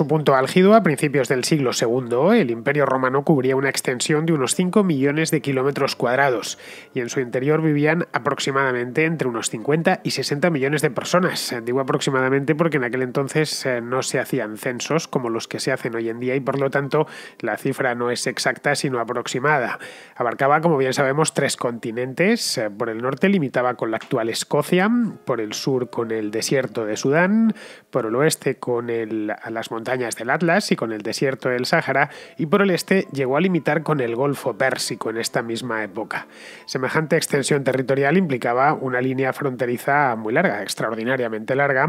su punto álgido, a principios del siglo II, el Imperio romano cubría una extensión de unos 5 millones de kilómetros cuadrados y en su interior vivían aproximadamente entre unos 50 y 60 millones de personas. Digo aproximadamente porque en aquel entonces eh, no se hacían censos como los que se hacen hoy en día y por lo tanto la cifra no es exacta sino aproximada. Abarcaba, como bien sabemos, tres continentes. Eh, por el norte limitaba con la actual Escocia, por el sur con el desierto de Sudán, por el oeste con las montañas del Atlas y con el desierto del Sáhara, y por el este llegó a limitar con el Golfo Pérsico en esta misma época. Semejante extensión territorial implicaba una línea fronteriza muy larga, extraordinariamente larga,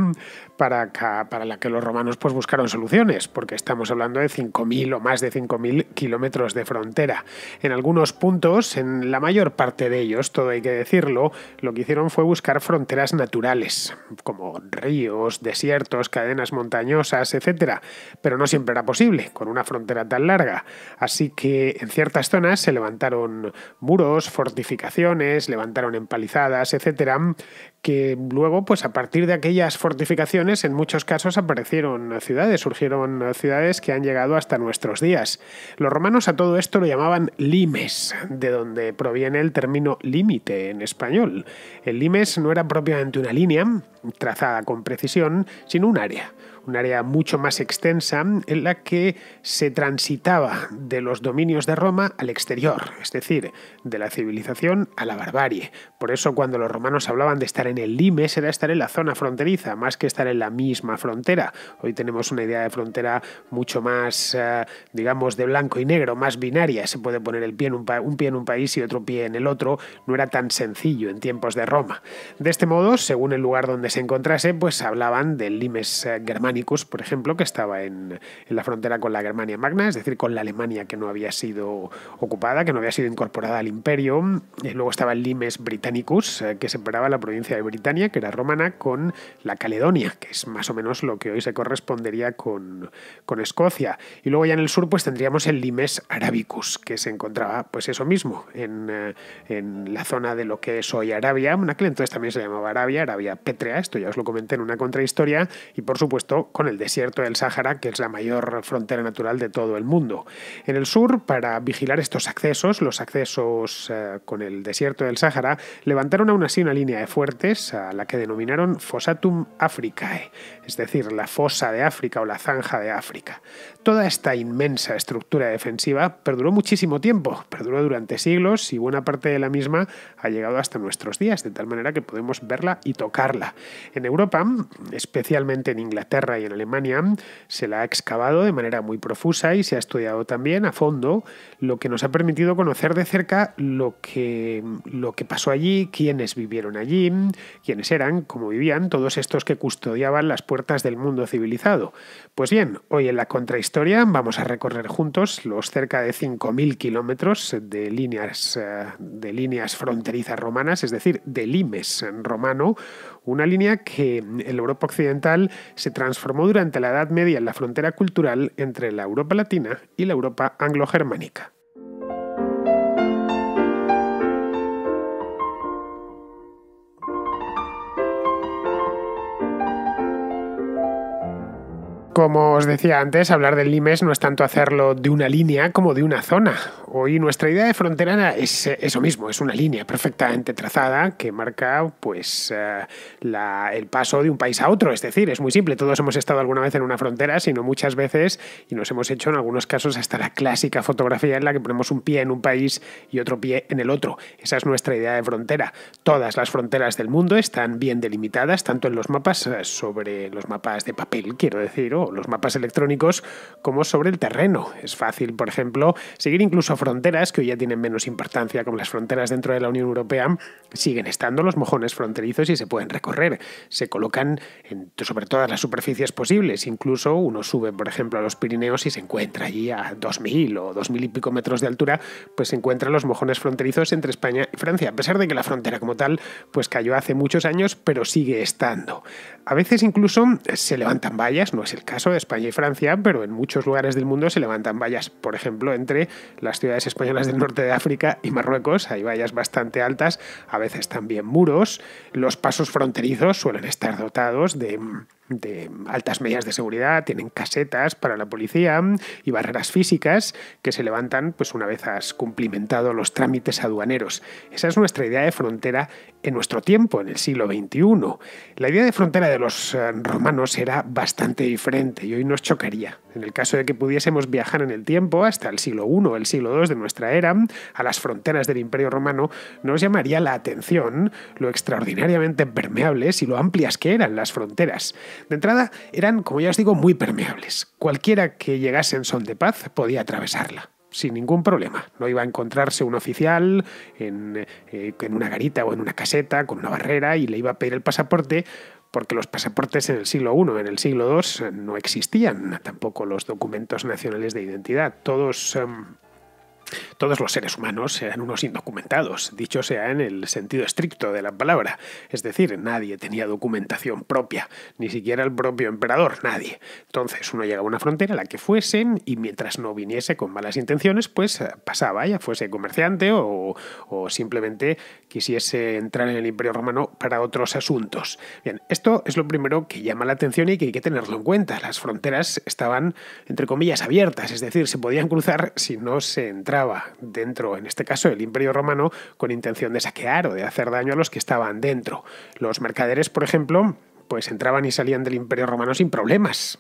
para, para la que los romanos pues, buscaron soluciones, porque estamos hablando de 5.000 o más de 5.000 kilómetros de frontera. En algunos puntos, en la mayor parte de ellos, todo hay que decirlo, lo que hicieron fue buscar fronteras naturales, como ríos, desiertos, cadenas montañosas, etc pero no siempre era posible con una frontera tan larga. Así que en ciertas zonas se levantaron muros, fortificaciones, levantaron empalizadas, etcétera, que luego, pues a partir de aquellas fortificaciones, en muchos casos aparecieron ciudades, surgieron ciudades que han llegado hasta nuestros días. Los romanos a todo esto lo llamaban limes, de donde proviene el término límite en español. El limes no era propiamente una línea trazada con precisión, sino un área un área mucho más extensa en la que se transitaba de los dominios de Roma al exterior, es decir, de la civilización a la barbarie. Por eso cuando los romanos hablaban de estar en el limes era estar en la zona fronteriza, más que estar en la misma frontera. Hoy tenemos una idea de frontera mucho más, eh, digamos, de blanco y negro, más binaria. Se puede poner el pie un, pie en un país y otro pie en el otro. No era tan sencillo en tiempos de Roma. De este modo, según el lugar donde se encontrase, pues hablaban del limes eh, germán por ejemplo, que estaba en, en, la frontera con la Germania Magna, es decir, con la Alemania que no había sido ocupada, que no había sido incorporada al imperio. Y luego estaba el Limes Britannicus, eh, que separaba la provincia de Britania, que era romana, con la Caledonia, que es más o menos lo que hoy se correspondería con, con Escocia. Y luego ya en el sur pues tendríamos el Limes Arabicus, que se encontraba pues eso mismo, en, eh, en la zona de lo que es hoy Arabia, una entonces también se llamaba Arabia, Arabia Petrea, esto ya os lo comenté en una contrahistoria, y por supuesto con el desierto del Sáhara, que es la mayor frontera natural de todo el mundo. En el sur, para vigilar estos accesos, los accesos eh, con el desierto del Sáhara, levantaron aún así una línea de fuertes a la que denominaron Fossatum Africae, es decir, la fosa de África o la zanja de África toda esta inmensa estructura defensiva perduró muchísimo tiempo, perduró durante siglos y buena parte de la misma ha llegado hasta nuestros días, de tal manera que podemos verla y tocarla. En Europa, especialmente en Inglaterra y en Alemania, se la ha excavado de manera muy profusa y se ha estudiado también a fondo, lo que nos ha permitido conocer de cerca lo que, lo que pasó allí, quiénes vivieron allí, quiénes eran, cómo vivían, todos estos que custodiaban las puertas del mundo civilizado. Pues bien, hoy en la contrahistoria historia vamos a recorrer juntos los cerca de 5.000 kilómetros de líneas, eh, de líneas fronterizas romanas, es decir, de limes romano, una línea que en Europa occidental se transformó durante la Edad Media en la frontera cultural entre la Europa latina y la Europa anglo-germánica. Como os decía antes, hablar del limes no es tanto hacerlo de una línea como de una zona. Hoy nuestra idea de frontera es eh, eso mismo, es una línea perfectamente trazada que marca pues, eh, el paso de un país a otro. Es decir, es muy simple, todos hemos estado alguna vez en una frontera, sino muchas veces, y nos hemos hecho en algunos casos hasta la clásica fotografía en la que ponemos un pie en un país y otro pie en el otro. Esa es nuestra idea de frontera. Todas las fronteras del mundo están bien delimitadas, tanto en los mapas, eh, sobre los mapas de papel, quiero decir, los mapas electrónicos como sobre el terreno. Es fácil, por ejemplo, seguir incluso fronteras que hoy ya tienen menos importancia, como las fronteras dentro de la Unión Europea, siguen estando los mojones fronterizos y se pueden recorrer. Se colocan sobre todas las superficies posibles, incluso uno sube, por ejemplo, a los Pirineos y se encuentra allí a 2.000 o 2.000 y pico metros de altura, pues se encuentran los mojones fronterizos entre España y Francia, a pesar de que la frontera como tal pues cayó hace muchos años, pero sigue estando. A veces incluso se levantan vallas, no es el caso de España y Francia, pero en muchos lugares del mundo se levantan vallas, por ejemplo, entre las ciudades españolas del norte de África y Marruecos, hay vallas bastante altas, a veces también muros, los pasos fronterizos suelen estar dotados de de altas medidas de seguridad, tienen casetas para la policía y barreras físicas que se levantan pues una vez has cumplimentado los trámites aduaneros. Esa es nuestra idea de frontera en nuestro tiempo, en el siglo XXI. La idea de frontera de los eh, romanos era bastante diferente y hoy nos chocaría. En el caso de que pudiésemos viajar en el tiempo hasta el siglo I, o el siglo II de nuestra era, a las fronteras del Imperio Romano, nos llamaría la atención lo extraordinariamente permeables y lo amplias que eran las fronteras. De entrada, eran, como ya os digo, muy permeables. Cualquiera que llegase en sol de paz podía atravesarla sin ningún problema. No iba a encontrarse un oficial eh, en, una garita o en una caseta con una barrera y le iba a pedir el pasaporte, porque los pasaportes en el siglo I, en el siglo II no existían, tampoco los documentos nacionales de identidad. Todos, em, todos los seres humanos eran unos indocumentados, dicho sea en el sentido estricto de la palabra, es decir, nadie tenía documentación propia, ni siquiera el propio emperador, nadie. Entonces uno llegaba a una frontera, a la que fuesen, y mientras no viniese con malas intenciones, pues eh, pasaba, ya fuese comerciante o, simplemente quisiese entrar en el Imperio Romano para otros asuntos. Bien, esto es lo primero que llama la atención y que hay que tenerlo en cuenta. Las fronteras estaban, entre comillas, abiertas, es decir, se podían cruzar si no se entraba dentro, en este caso el Imperio Romano, con intención de saquear o de hacer daño a los que estaban dentro. Los mercaderes, por ejemplo, pues entraban y salían del Imperio Romano sin problemas.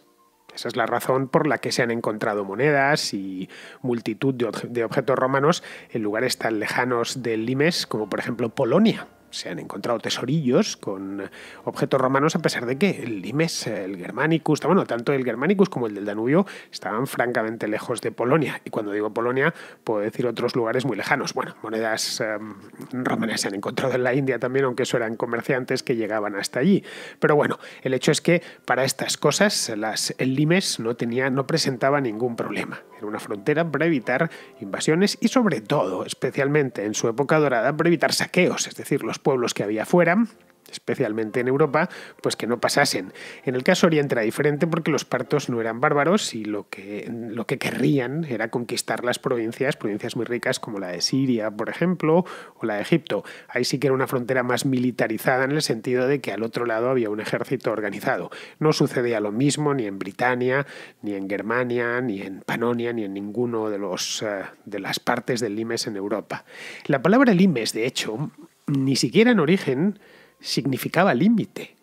Esa es la razón por la que se han encontrado monedas y multitud de, objetos romanos en lugares tan lejanos del Limes como por ejemplo Polonia, se han encontrado tesorillos con objetos romanos, a pesar de que el Limes, el Germanicus, bueno, tanto el Germanicus como el del Danubio estaban francamente lejos de Polonia. Y cuando digo Polonia, puedo decir otros lugares muy lejanos. Bueno, monedas em, romanas se han encontrado en la India también, aunque eso eran comerciantes que llegaban hasta allí. Pero bueno, el hecho es que para estas cosas el Limes no, tenía, no presentaba ningún problema. Era una frontera para evitar invasiones y sobre todo, especialmente en su época dorada, para evitar saqueos. Es decir, los pueblos que había fuera especialmente en Europa, pues que no pasasen. En el caso Oriente era diferente porque los partos no eran bárbaros y lo que, lo que querrían era conquistar las provincias, provincias muy ricas como la de Siria, por ejemplo, o la de Egipto. Ahí sí que era una frontera más militarizada en el sentido de que al otro lado había un ejército organizado. No sucedía lo mismo ni en Britania, ni en Germania, ni en Panonia, ni en ninguno de, los, eh, de las partes del Limes en Europa. La palabra Limes, de hecho, ni siquiera en origen significaba límite.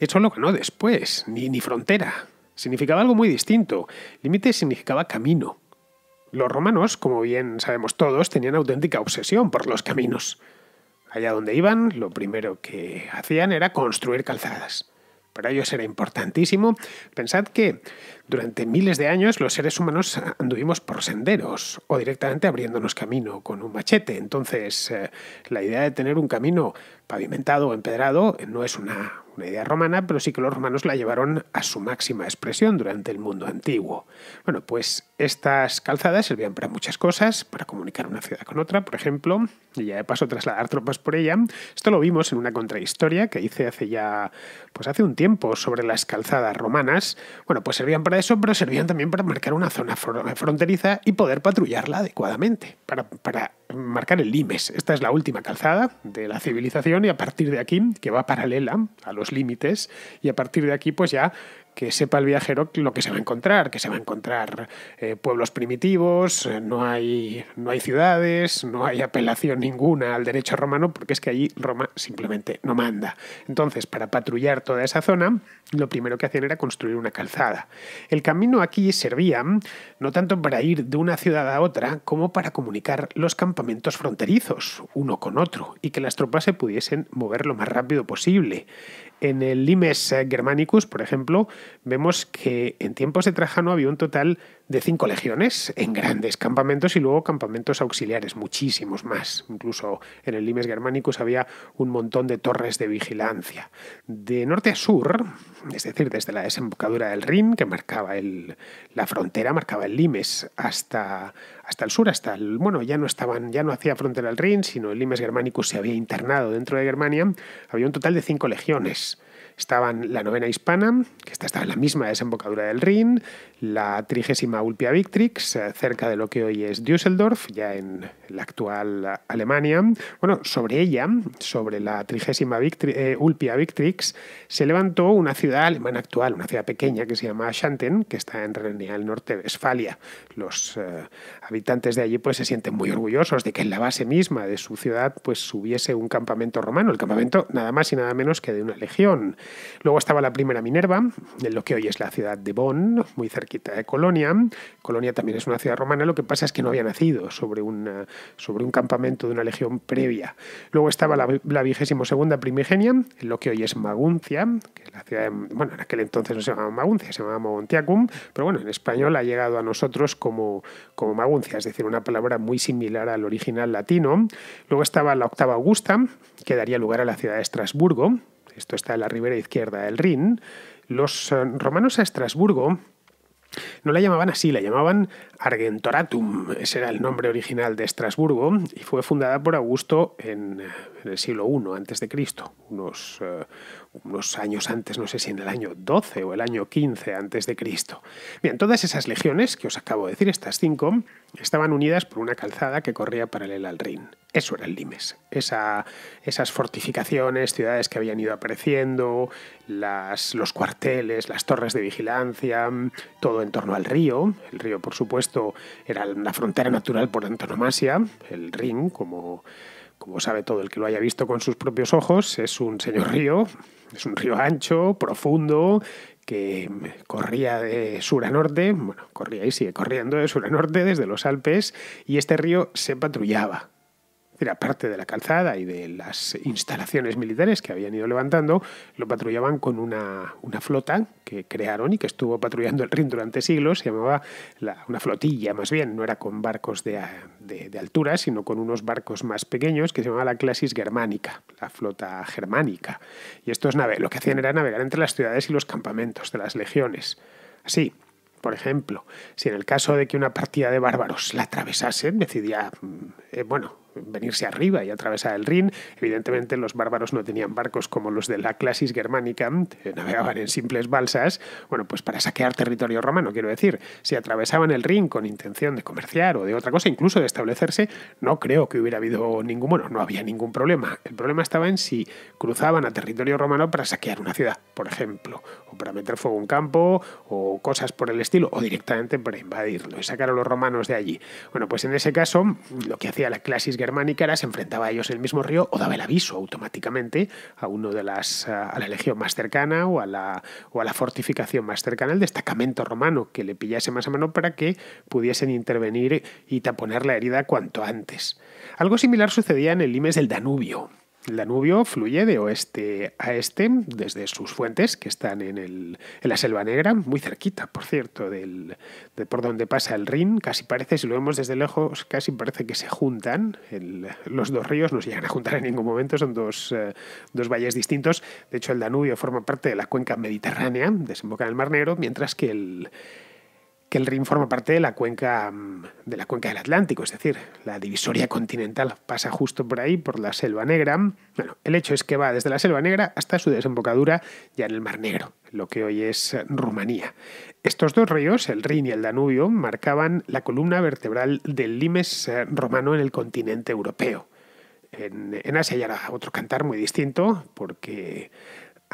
Eso lo ganó después, ni, ni frontera. Significaba algo muy distinto. Límite significaba camino. Los romanos, como bien sabemos todos, tenían auténtica obsesión por los caminos. Allá donde iban, lo primero que hacían era construir calzadas. Para ellos era importantísimo. Pensad que durante miles de años los seres humanos anduvimos por senderos o directamente abriéndonos camino con un machete. Entonces, eh, la idea de tener un camino pavimentado o empedrado no es una una idea romana, pero sí que los romanos la llevaron a su máxima expresión durante el mundo antiguo. Bueno, pues estas calzadas servían para muchas cosas, para comunicar una ciudad con otra, por ejemplo, y ya de paso trasladar tropas por ella. Esto lo vimos en una contrahistoria que hice hace ya, pues hace un tiempo, sobre las calzadas romanas. Bueno, pues servían para eso, pero servían también para marcar una zona fronteriza y poder patrullarla adecuadamente, para, marcar el limes. Esta es la última calzada de la civilización y a partir de aquí, que va paralela a límites y a partir de aquí pues ya que sepa el viajero lo que se va a encontrar, que se va a encontrar eh, pueblos primitivos, eh, no hay, no hay ciudades, no hay apelación ninguna al derecho romano, porque es que allí Roma simplemente no manda. Entonces, para patrullar toda esa zona, lo primero que hacían era construir una calzada. El camino aquí servía no tanto para ir de una ciudad a otra, como para comunicar los campamentos fronterizos, uno con otro, y que las tropas se pudiesen mover lo más rápido posible. En el Limes Germanicus, por ejemplo, vemos que en tiempos de Trajano había un total de cinco legiones en grandes campamentos y luego campamentos auxiliares, muchísimos más. Incluso en el Limes Germanicus había un montón de torres de vigilancia. De norte a sur, es decir, desde la desembocadura del Rin, que marcaba el, la frontera, marcaba el Limes, hasta, hasta el sur, hasta el. Bueno, ya no estaban, ya no hacía frontera el Rin, sino el Limes Germanicus se había internado dentro de Germania, había un total de cinco legiones. Estaban la novena hispana, que esta estaba en la misma desembocadura del Rin, la trigésima Ulpia Victrix, eh, cerca de lo que hoy es Düsseldorf, ya en la actual Alemania. Bueno, sobre ella, sobre la trigésima eh, Ulpia Victrix, se levantó una ciudad alemana actual, una ciudad pequeña que se llama Schanten, que está en Renania del Norte, Westfalia. Los eh, habitantes de allí pues, se sienten muy orgullosos de que en la base misma de su ciudad pues, hubiese un campamento romano, el campamento nada más y nada menos que de una legión. Luego estaba la primera Minerva, en lo que hoy es la ciudad de Bonn, muy cerquita de Colonia. Colonia también es una ciudad romana, lo que pasa es que no había nacido sobre, sobre un campamento de una legión previa. Luego estaba la vigésimo segunda primigenia, en lo que hoy es Maguncia, que la ciudad de, bueno, en aquel entonces no se llamaba Maguncia, se llamaba Montiacum pero bueno, en español ha llegado a nosotros como, como Maguncia, es decir, una palabra muy similar al original latino. Luego estaba la octava Augusta, que daría lugar a la ciudad de Estrasburgo, esto está en la ribera izquierda del Rin, los eh, romanos a Estrasburgo no la llamaban así, la llamaban Argentoratum, ese era el nombre original de Estrasburgo, y fue fundada por Augusto en, eh, el siglo I a.C., unos, eh, unos años antes, no sé si en el año 12 o el año 15 antes de Cristo. Bien, todas esas legiones que os acabo de decir, estas cinco, estaban unidas por una calzada que corría paralela al Rin. Eso era el Limes. esas fortificaciones, ciudades que habían ido apareciendo, los cuarteles, las torres de vigilancia, todo en torno al río. El río, por supuesto, era la frontera natural por antonomasia. El Rin, como como sabe todo el que lo haya visto con sus propios ojos, es un señor río es un río ancho, profundo, que corría de sur a norte, bueno, corría y sigue corriendo de sur a norte desde los Alpes, y este río se patrullaba era parte de la calzada y de las instalaciones militares que habían ido levantando, lo patrullaban con una, flota que crearon y que estuvo patrullando el Rin durante siglos, se llamaba una flotilla más bien, no era con barcos de, altura, sino con unos barcos más pequeños que se llamaba la Clasis Germánica, la flota germánica. Y estos nave lo que hacían era navegar entre las ciudades y los campamentos de las legiones. Así, por ejemplo, si en el caso de que una partida de bárbaros la atravesasen, decidía, mm, eh, bueno, venirse arriba y atravesar el Rin. Evidentemente los bárbaros no tenían barcos como los de la Clasis Germanica, navegaban en simples balsas, bueno, pues para saquear territorio romano, quiero decir, si atravesaban el Rin con intención de comerciar o de otra cosa, incluso de establecerse, no creo que hubiera habido ningún, bueno, no había ningún problema. El problema estaba en si cruzaban a territorio romano para saquear una ciudad, por ejemplo, o para meter fuego a un campo, o cosas por el estilo, o directamente para invadirlo y sacar a los romanos de allí. Bueno, pues en ese caso, lo que hacía la Clasis germánica se enfrentaba a ellos en el mismo río o daba el aviso automáticamente a uno de las a la legión más cercana o a la o a la fortificación más cercana, al destacamento romano que le pillase más a mano para que pudiesen intervenir y taponar la herida cuanto antes. Algo similar sucedía en el limes del Danubio, el Danubio fluye de oeste a este desde sus fuentes, que están en, la Selva Negra, muy cerquita, por cierto, del, de por donde pasa el Rin. Casi parece, si lo vemos desde lejos, casi parece que se juntan. los dos ríos no se llegan a juntar en ningún momento, son dos, eh, dos valles distintos. De hecho, el Danubio forma parte de la cuenca mediterránea, desemboca en el Mar Negro, mientras que el, que el Rin forma parte de la cuenca mm, de la cuenca del Atlántico, es decir, la divisoria continental pasa justo por ahí, por la Selva Negra. Bueno, el hecho es que va desde la Selva Negra hasta su desembocadura ya en el Mar Negro, lo que hoy es Rumanía. Estos dos ríos, el Rin y el Danubio, marcaban la columna vertebral del limes eh, romano en el continente europeo. En, en Asia ya era otro cantar muy distinto, porque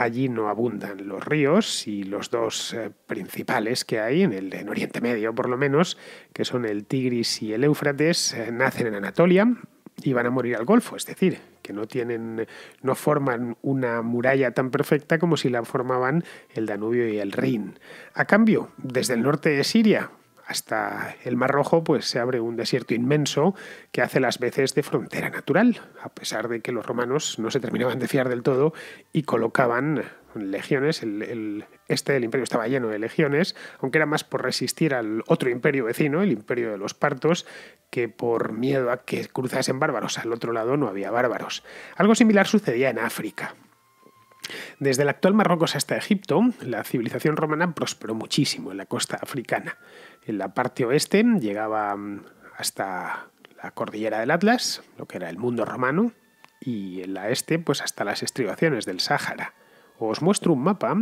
Allí no abundan los ríos y los dos eh, principales que hay, en, el, Oriente Medio por lo menos, que son el Tigris y el Éufrates, eh, nacen en Anatolia y van a morir al Golfo, es decir, que no tienen, no forman una muralla tan perfecta como si la formaban el Danubio y el Rin. A cambio, desde el norte de Siria hasta el Mar Rojo, pues se abre un desierto inmenso que hace las veces de frontera natural, a pesar de que los romanos no se terminaban de fiar del todo y colocaban legiones, este del imperio estaba lleno de legiones, aunque era más por resistir al otro imperio vecino, el imperio de los partos, que por miedo a que cruzasen bárbaros. Al otro lado no había bárbaros. Algo similar sucedía en África. Desde el actual Marruecos hasta Egipto, la civilización romana prosperó muchísimo en la costa africana. En la parte oeste llegaba mm, hasta la cordillera del Atlas, lo que era el mundo romano, y en la este pues hasta las estribaciones del Sáhara. Os muestro un mapa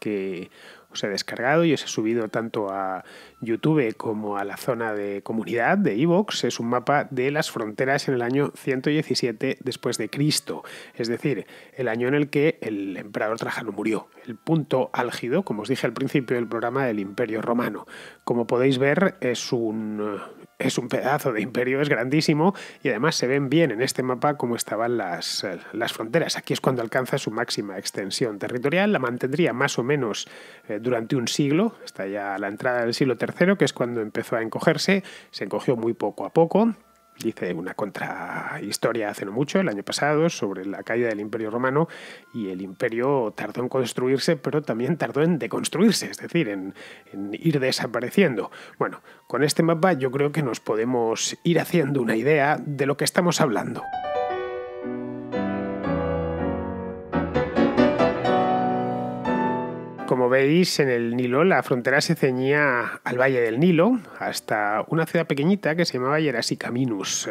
que os he descargado y os he subido tanto a YouTube como a la zona de comunidad de Evox. Es un mapa de las fronteras en el año 117 después de Cristo, es decir, el año en el que el emperador Trajano murió, el punto álgido, como os dije al principio del programa, del Imperio Romano. Como podéis ver, es un es un pedazo de imperio, es grandísimo y además se ven bien en este mapa cómo estaban las, fronteras. Aquí es cuando alcanza su máxima extensión territorial, la mantendría más o menos eh, durante un siglo, hasta ya la entrada del siglo III, que es cuando empezó a encogerse, se encogió muy poco a poco Dice una contrahistoria hace no mucho, el año pasado, sobre la caída del Imperio Romano y el Imperio tardó en construirse, pero también tardó en deconstruirse, es decir, en, en ir desapareciendo. Bueno, con este mapa yo creo que nos podemos ir haciendo una idea de lo que estamos hablando. como veis, en el Nilo la frontera se ceñía al Valle del Nilo hasta una ciudad pequeñita que se llamaba Yerasicaminus.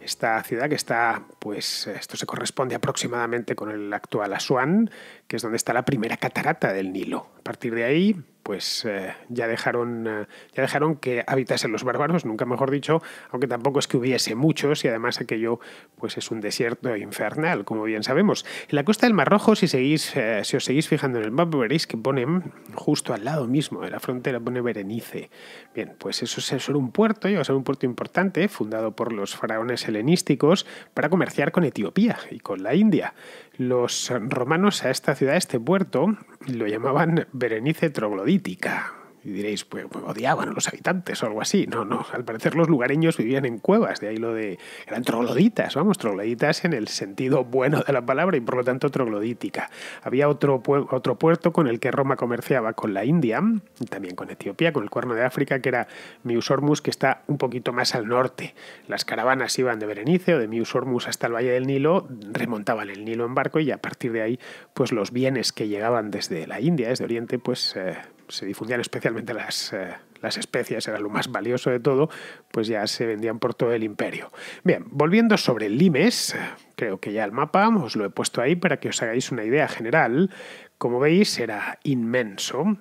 Esta ciudad que está, pues esto se corresponde aproximadamente con el actual Asuán, que es donde está la primera catarata del Nilo. A partir de ahí, pues eh, ya, dejaron, eh, ya dejaron que habitasen los bárbaros, nunca mejor dicho, aunque tampoco es que hubiese muchos y además aquello pues es un desierto infernal, como bien sabemos. En la costa del Mar Rojo, si, seguís, eh, si os seguís fijando en el mapa, veréis que ponen justo al lado mismo de la frontera, pone Berenice. Bien, pues eso es un puerto, iba a ser un puerto importante, fundado por los faraones helenísticos, para comerciar con Etiopía y con la India. Los romanos a esta ciudad, a este puerto, lo llamaban Berenice Troglodítica. Y diréis, pues, pues odiaban a los habitantes o algo así. No, no, al parecer los lugareños vivían en cuevas, de ahí lo de... Eran trogloditas, vamos, trogloditas en el sentido bueno de la palabra y por lo tanto troglodítica. Había otro, otro puerto con el que Roma comerciaba con la India, y también con Etiopía, con el Cuerno de África, que era Miusormus, que está un poquito más al norte. Las caravanas iban de Berenice o de Miusormus hasta el Valle del Nilo, remontaban el Nilo en barco y a partir de ahí, pues los bienes que llegaban desde la India, desde Oriente, pues... Eh, se difundían especialmente eh, las, especias, era lo más valioso de todo, pues ya se vendían por todo el imperio. Bien, volviendo sobre el Limes, creo que ya el mapa os lo he puesto ahí para que os hagáis una idea general. Como veis, era inmenso,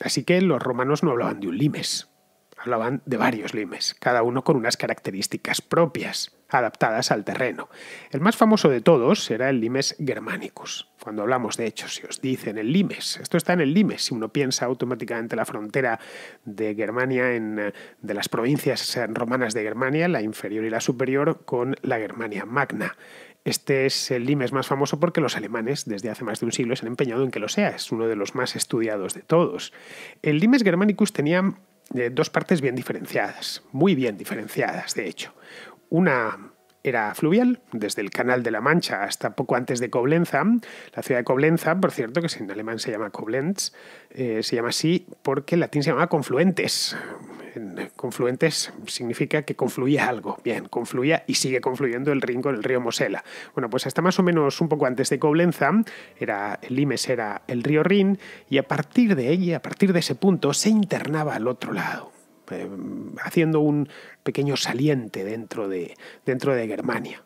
así que los romanos no hablaban de un limes, Hablaban de varios limes, cada uno con unas características propias, adaptadas al terreno. El más famoso de todos era el limes germanicus. Cuando hablamos de hecho, si os dicen el limes, esto está en el limes, si uno piensa automáticamente la frontera de Germania, en, eh, de las provincias romanas de Germania, la inferior y la superior, con la Germania magna. Este es el limes más famoso porque los alemanes desde hace más de un siglo se han empeñado en que lo sea, es uno de los más estudiados de todos. El limes germanicus tenía dos partes bien diferenciadas, muy bien diferenciadas, de hecho. Una era fluvial, desde el Canal de la Mancha hasta poco antes de Coblenza. La ciudad de Coblenza, por cierto, que en alemán se llama Koblenz, eh, se llama así porque en latín se llamaba confluentes. Confluentes significa que confluía algo. Bien, confluía y sigue confluyendo el Rin con el río Mosela. Bueno, pues hasta más o menos un poco antes de Coblenza, era, el Limes era el río Rin, y a partir de ella, a partir de ese punto, se internaba al otro lado eh, haciendo un pequeño saliente dentro de, dentro de Germania.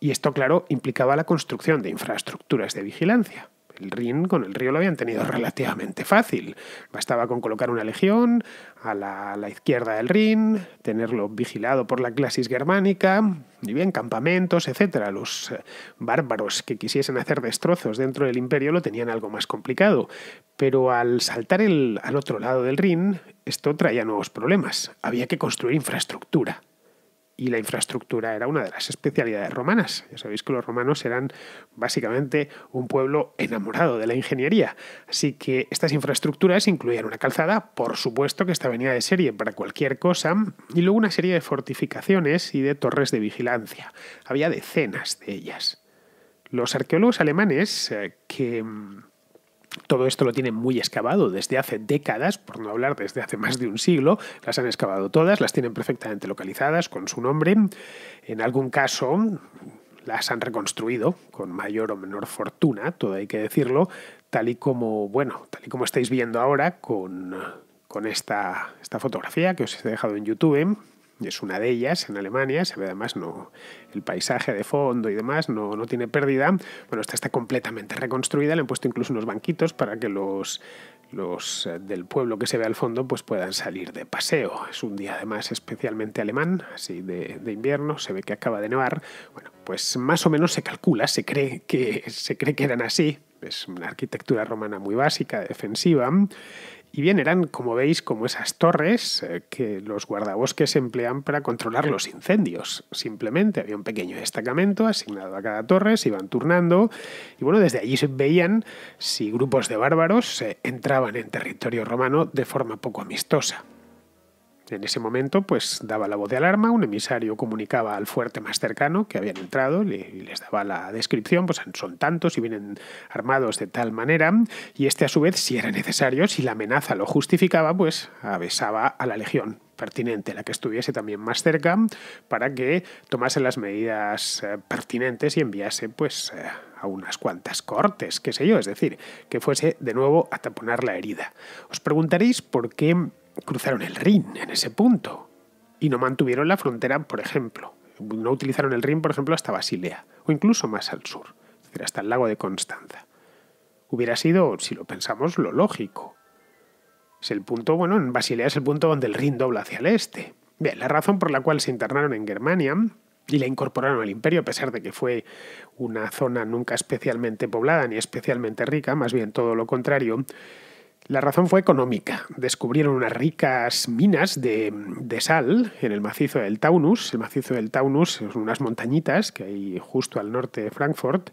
Y esto, claro, implicaba la construcción de infraestructuras de vigilancia. El Rin con el río lo habían tenido relativamente fácil. Bastaba con colocar una legión a la, izquierda del Rin, tenerlo vigilado por la clasis germánica, y bien, campamentos, etc. Los eh, bárbaros que quisiesen hacer destrozos dentro del imperio lo tenían algo más complicado. Pero al saltar al otro lado del Rin, esto traía nuevos problemas. Había que construir infraestructura y la infraestructura era una de las especialidades romanas. Ya sabéis que los romanos eran básicamente un pueblo enamorado de la ingeniería, así que estas infraestructuras incluían una calzada, por supuesto que esta venía de serie para cualquier cosa, y luego una serie de fortificaciones y de torres de vigilancia. Había decenas de ellas. Los arqueólogos alemanes eh, que mm, todo esto lo tienen muy excavado desde hace décadas, por no hablar desde hace más de un siglo, las han excavado todas, las tienen perfectamente localizadas con su nombre, en algún caso las han reconstruido con mayor o menor fortuna, todo hay que decirlo, tal y como, bueno, tal y como estáis viendo ahora con, esta, esta fotografía que os he dejado en YouTube, es una de ellas en Alemania, se ve además no el paisaje de fondo y demás, no, no tiene pérdida. Bueno, esta está completamente reconstruida, le han puesto incluso unos banquitos para que los, los eh, del pueblo que se ve al fondo pues puedan salir de paseo. Es un día además especialmente alemán, así de, invierno, se ve que acaba de nevar. Bueno, pues más o menos se calcula, se cree que, se cree que eran así. Es una arquitectura romana muy básica, defensiva. Y bien, eran, como veis, como esas torres eh, que los guardabosques emplean para controlar los incendios. Simplemente había un pequeño destacamento asignado a cada torre, se iban turnando y bueno, desde allí se veían si grupos de bárbaros eh, entraban en territorio romano de forma poco amistosa. En ese momento, pues daba la voz de alarma, un emisario comunicaba al fuerte más cercano que habían entrado y les daba la descripción, pues son tantos y vienen armados de tal manera, y este a su vez, si era necesario, si la amenaza lo justificaba, pues avesaba a la legión pertinente, la que estuviese también más cerca, para que tomase las medidas eh, pertinentes y enviase pues eh, a unas cuantas cortes, qué sé yo, es decir, que fuese de nuevo a taponar la herida. Os preguntaréis por qué cruzaron el Rin en ese punto y no mantuvieron la frontera, por ejemplo. No utilizaron el Rin, por ejemplo, hasta Basilea o incluso más al sur, es decir, hasta el lago de Constanza. Hubiera sido, si lo pensamos, lo lógico. Es el punto, bueno, en Basilea es el punto donde el Rin dobla hacia el este. Bien, la razón por la cual se internaron en Germania y la incorporaron al imperio, a pesar de que fue una zona nunca especialmente poblada ni especialmente rica, más bien todo lo contrario, la razón fue económica. Descubrieron unas ricas minas de, sal en el macizo del Taunus. El macizo del Taunus son unas montañitas que hay justo al norte de Frankfurt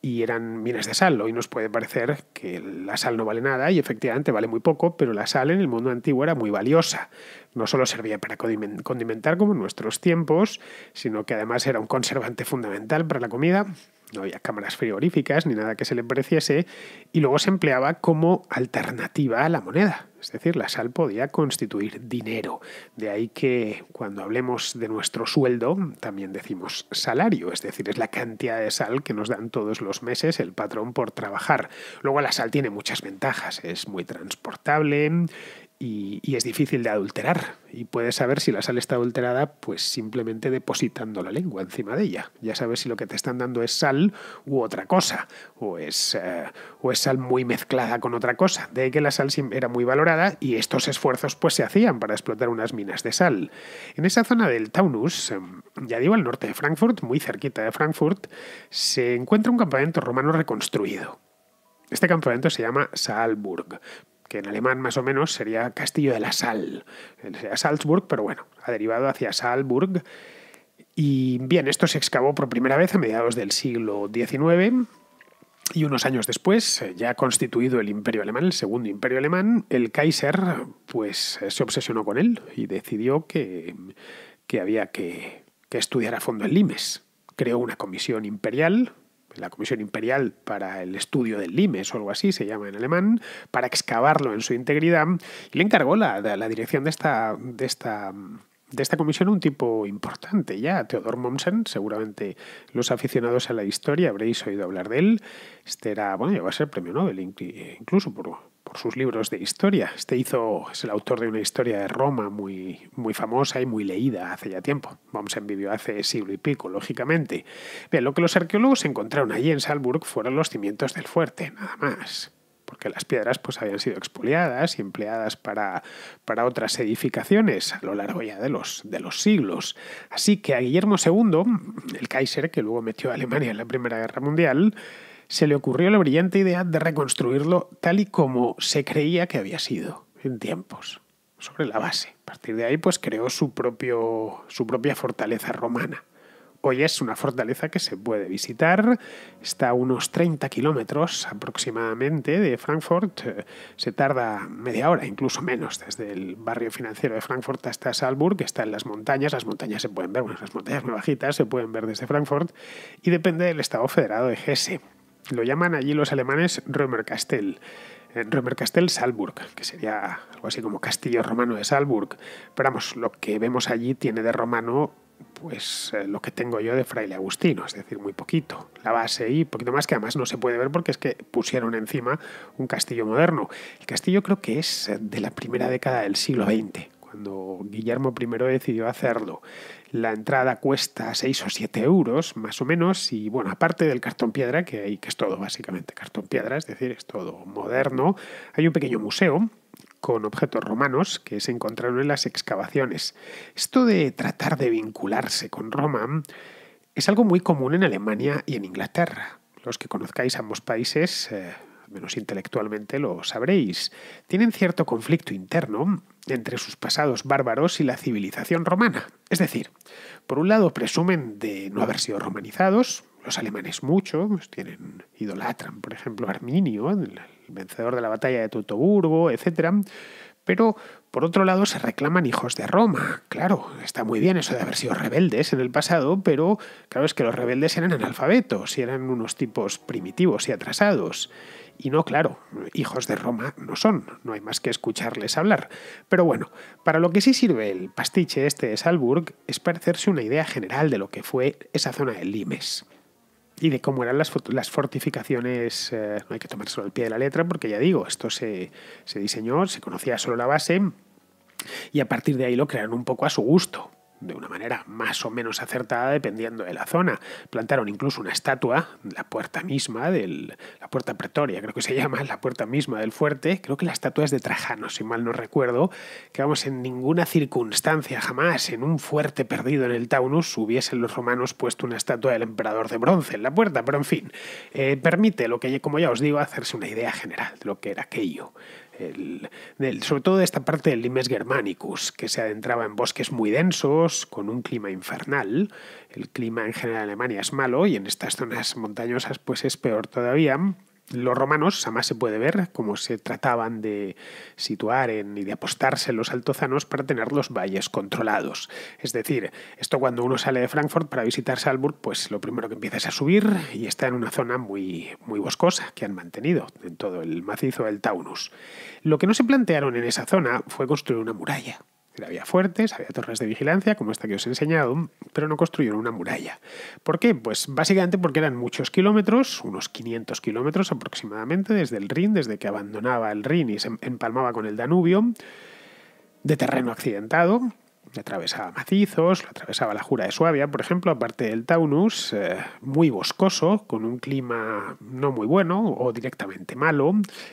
y eran minas de sal. Hoy nos puede parecer que la sal no vale nada y efectivamente vale muy poco, pero la sal en el mundo antiguo era muy valiosa. No solo servía para condimentar como en nuestros tiempos, sino que además era un conservante fundamental para la comida no había cámaras frigoríficas ni nada que se le pareciese, y luego se empleaba como alternativa a la moneda. Es decir, la sal podía constituir dinero. De ahí que cuando hablemos de nuestro sueldo también decimos salario, es decir, es la cantidad de sal que nos dan todos los meses el patrón por trabajar. Luego la sal tiene muchas ventajas, es muy transportable y, es difícil de adulterar. Y puedes saber si la sal está adulterada, pues simplemente depositando la lengua encima de ella. Ya sabes si lo que te están dando es sal u otra cosa, o es, eh, o es sal muy mezclada con otra cosa. De que la sal era muy valorada y estos esfuerzos pues se hacían para explotar unas minas de sal. En esa zona del Taunus, em, ya digo, al norte de Frankfurt, muy cerquita de Frankfurt, se encuentra un campamento romano reconstruido. Este campamento se llama Saalburg que en alemán más o menos sería Castillo de la Sal. Sería Salzburg, pero bueno, ha derivado hacia Salzburg. Y bien, esto se excavó por primera vez a mediados del siglo XIX y unos años después, eh, ya constituido el Imperio Alemán, el segundo Imperio Alemán, el Kaiser pues eh, se obsesionó con él y decidió que, había que, que estudiar a fondo el Limes. Creó una comisión imperial la Comisión Imperial para el Estudio del Limes o algo así, se llama en alemán, para excavarlo en su integridad, y le encargó la, la dirección de esta, de esta de esta comisión un tipo importante ya, Theodor Mommsen, seguramente los aficionados a la historia habréis oído hablar de él. Este era, bueno, va a ser premio Nobel incluso por sus libros de historia. Este hizo, es el autor de una historia de Roma muy, muy famosa y muy leída hace ya tiempo. Vamos en vivió hace siglo y pico, lógicamente. Bien, lo que los arqueólogos encontraron allí en Salzburg fueron los cimientos del fuerte, nada más porque las piedras pues, habían sido expoliadas y empleadas para, para otras edificaciones a lo largo ya de los, de los siglos. Así que a Guillermo II, el Kaiser que luego metió a Alemania en la Primera Guerra Mundial, se le ocurrió la brillante idea de reconstruirlo tal y como se creía que había sido en tiempos, sobre la base. A partir de ahí, pues creó su, propio, su propia fortaleza romana. Hoy es una fortaleza que se puede visitar, está a unos 30 kilómetros aproximadamente de Frankfurt, eh, se tarda media hora, incluso menos, desde el barrio financiero de Frankfurt hasta Salzburg, que está en las montañas, las montañas se pueden ver, unas montañas muy bajitas se pueden ver desde Frankfurt, y depende del Estado Federado de Hesse. Lo llaman allí los alemanes Römerkastel, eh, römerkastel Salzburg, que sería algo así como castillo romano de Salzburg. Pero vamos, lo que vemos allí tiene de romano pues eh, lo que tengo yo de fraile agustino, es decir, muy poquito. La base y poquito más que además no se puede ver porque es que pusieron encima un castillo moderno. El castillo creo que es de la primera década del siglo XX, cuando Guillermo I decidió hacerlo. La entrada cuesta 6 o 7 euros, más o menos, y bueno, aparte del cartón piedra, que, hay, que es todo básicamente cartón piedra, es decir, es todo moderno, hay un pequeño museo con objetos romanos que se encontraron en las excavaciones. Esto de tratar de vincularse con Roma es algo muy común en Alemania y en Inglaterra. Los que conozcáis ambos países, eh, al menos intelectualmente, lo sabréis. Tienen cierto conflicto interno entre sus pasados bárbaros y la civilización romana. Es decir, por un lado presumen de no haber sido romanizados, los alemanes mucho, pues tienen, idolatran, por ejemplo, Arminio, el vencedor de la batalla de Totoburgo, etc. Pero por otro lado se reclaman hijos de Roma. Claro, está muy bien eso de haber sido rebeldes en el pasado, pero claro es que los rebeldes eran analfabetos y eran unos tipos primitivos y atrasados. Y no, claro, hijos de Roma no son, no hay más que escucharles hablar. Pero bueno, para lo que sí sirve el pastiche este de Salburg es parecerse una idea general de lo que fue esa zona del Limes y de cómo eran las, fortificaciones. Eh, no hay que tomárselo al pie de la letra porque ya digo, esto se, se diseñó, se conocía solo la base y a partir de ahí lo crearon un poco a su gusto de una manera más o menos acertada dependiendo de la zona. Plantaron incluso una estatua, la puerta misma del la puerta pretoria, creo que se llama, la puerta misma del fuerte, creo que la estatua es de Trajano, si mal no recuerdo, que vamos en ninguna circunstancia jamás en un fuerte perdido en el Taunus hubiesen los romanos puesto una estatua del emperador de bronce en la puerta, pero en fin, eh, permite lo que como ya os digo hacerse una idea general de lo que era aquello sobre todo de esta parte del limes germanicus, que se adentraba en bosques muy densos, con un clima infernal. El clima en general en Alemania es malo y en estas zonas montañosas pues es peor todavía los romanos jamás se puede ver cómo se trataban de situar en, y de apostarse en los altozanos para tener los valles controlados. Es decir, esto cuando uno sale de Frankfurt para visitar Salzburg, pues lo primero que empieza es a subir y está en una zona muy, muy boscosa que han mantenido en todo el macizo del Taunus. Lo que no se plantearon en esa zona fue construir una muralla. Había fuertes, había torres de vigilancia, como esta que os he enseñado, pero no construyeron una muralla. ¿Por qué? Pues básicamente porque eran muchos kilómetros, unos 500 kilómetros aproximadamente desde el Rin, desde que abandonaba el Rin y se empalmaba con el Danubio, de terreno accidentado, atravesaba macizos, lo atravesaba la Jura de Suabia, por ejemplo, aparte del Taunus, eh, muy boscoso, con un clima no muy bueno o directamente malo,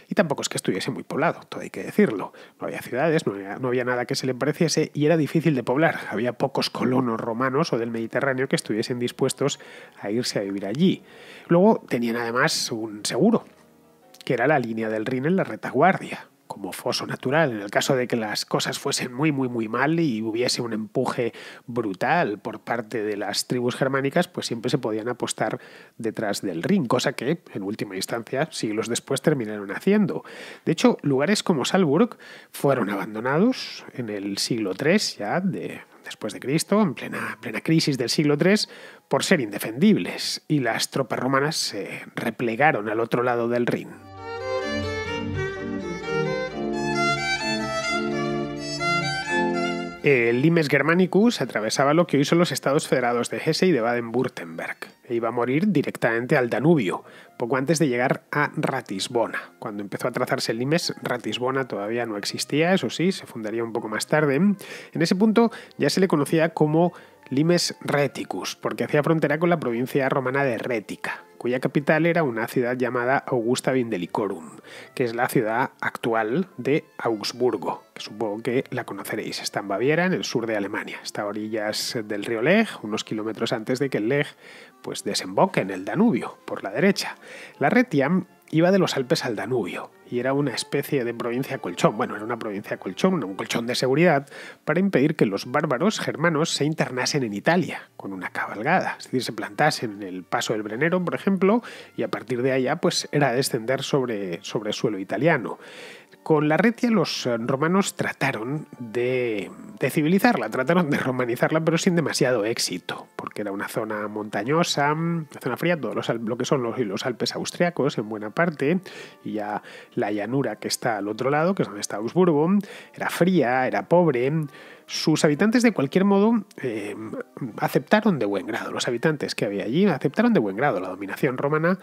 y tampoco es que estuviese muy poblado, todo hay que decirlo. No había ciudades, no había, no había nada que se le pareciese y era difícil de poblar. Había pocos colonos romanos o del Mediterráneo que estuviesen dispuestos a irse a vivir allí. Luego tenían además un seguro, que era la línea del Rin en la retaguardia como foso natural, en el caso de que las cosas fuesen muy, muy, muy mal y hubiese un empuje brutal por parte de las tribus germánicas, pues siempre se podían apostar detrás del Rin, cosa que, en última instancia, siglos después terminaron haciendo. De hecho, lugares como Salzburg fueron abandonados en el siglo III ya de, después de Cristo, en plena, plena crisis del siglo III, por ser indefendibles, y las tropas romanas se replegaron al otro lado del Rin. el eh, Limes Germanicus atravesaba lo que hoy son los estados federados de Hesse y de Baden-Württemberg e iba a morir directamente al Danubio, poco antes de llegar a Ratisbona. Cuando empezó a trazarse el Limes, Ratisbona todavía no existía, eso sí, se fundaría un poco más tarde. En ese punto ya se le conocía como Limes Reticus, porque hacía frontera con la provincia romana de Rética cuya capital era una ciudad llamada Augusta Vindelicorum, que es la ciudad actual de Augsburgo, que supongo que la conoceréis. Está en Baviera, en el sur de Alemania. Está a orillas del río Lech, unos kilómetros antes de que el Lech pues, desemboque en el Danubio, por la derecha. La Retiam iba de los Alpes al Danubio y era una especie de provincia colchón, bueno, era una provincia colchón, un colchón de seguridad, para impedir que los bárbaros germanos se internasen en Italia con una cabalgada, es decir, se plantasen en el paso del Brenero, por ejemplo, y a partir de allá pues era descender sobre, sobre suelo italiano. Con la retia los eh, romanos trataron de, civilizarla, trataron de romanizarla, pero sin demasiado éxito, porque era una zona montañosa, una zona fría, todo los, lo que son los, los Alpes austriacos en buena parte, y ya la llanura que está al otro lado, que es donde está Augsburgo, era fría, era pobre, sus habitantes de cualquier modo eh, aceptaron de buen grado, los habitantes que había allí aceptaron de buen grado la dominación romana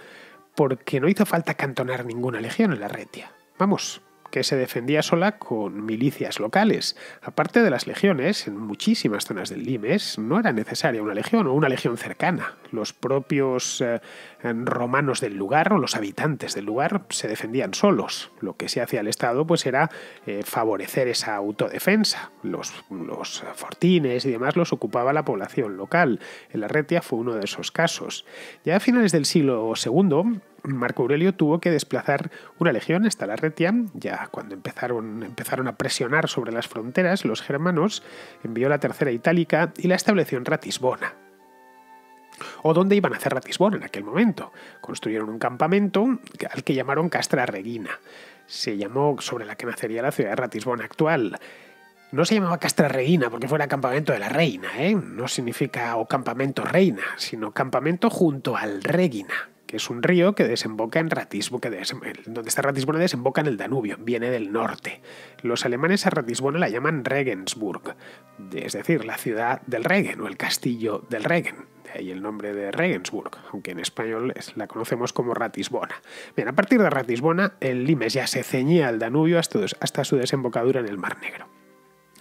porque no hizo falta cantonar ninguna legión en la Retia. Vamos, que se defendía sola con milicias locales. Aparte de las legiones, en muchísimas zonas del Limes no era necesaria una legión o una legión cercana. Los propios eh, romanos del lugar o los habitantes del lugar se defendían solos. Lo que se hacía al Estado pues era eh, favorecer esa autodefensa. Los, los fortines y demás los ocupaba la población local. El Arretia fue uno de esos casos. Ya a finales del siglo II, Marco Aurelio tuvo que desplazar una legión hasta la Retia. Ya cuando empezaron, a presionar sobre las fronteras, los germanos envió la tercera itálica y la estableció en Ratisbona. ¿O dónde iban a hacer Ratisbona en aquel momento? Construyeron un campamento al que llamaron Castra Regina. Se llamó sobre la que nacería la ciudad de Ratisbona actual. No se llamaba Castra Regina porque fuera campamento de la reina, ¿eh? no significa o campamento reina, sino campamento junto al Regina es un río que desemboca en Ratisbo, donde está Ratisbona desemboca en el Danubio, viene del norte. Los alemanes a Ratisbona la llaman Regensburg, es decir, la ciudad del Regen o el castillo del Regen. De ahí el nombre de Regensburg, aunque en español la conocemos como Ratisbona. Bien, a partir de Ratisbona, el Limes ya se ceñía al Danubio hasta su desembocadura en el Mar Negro.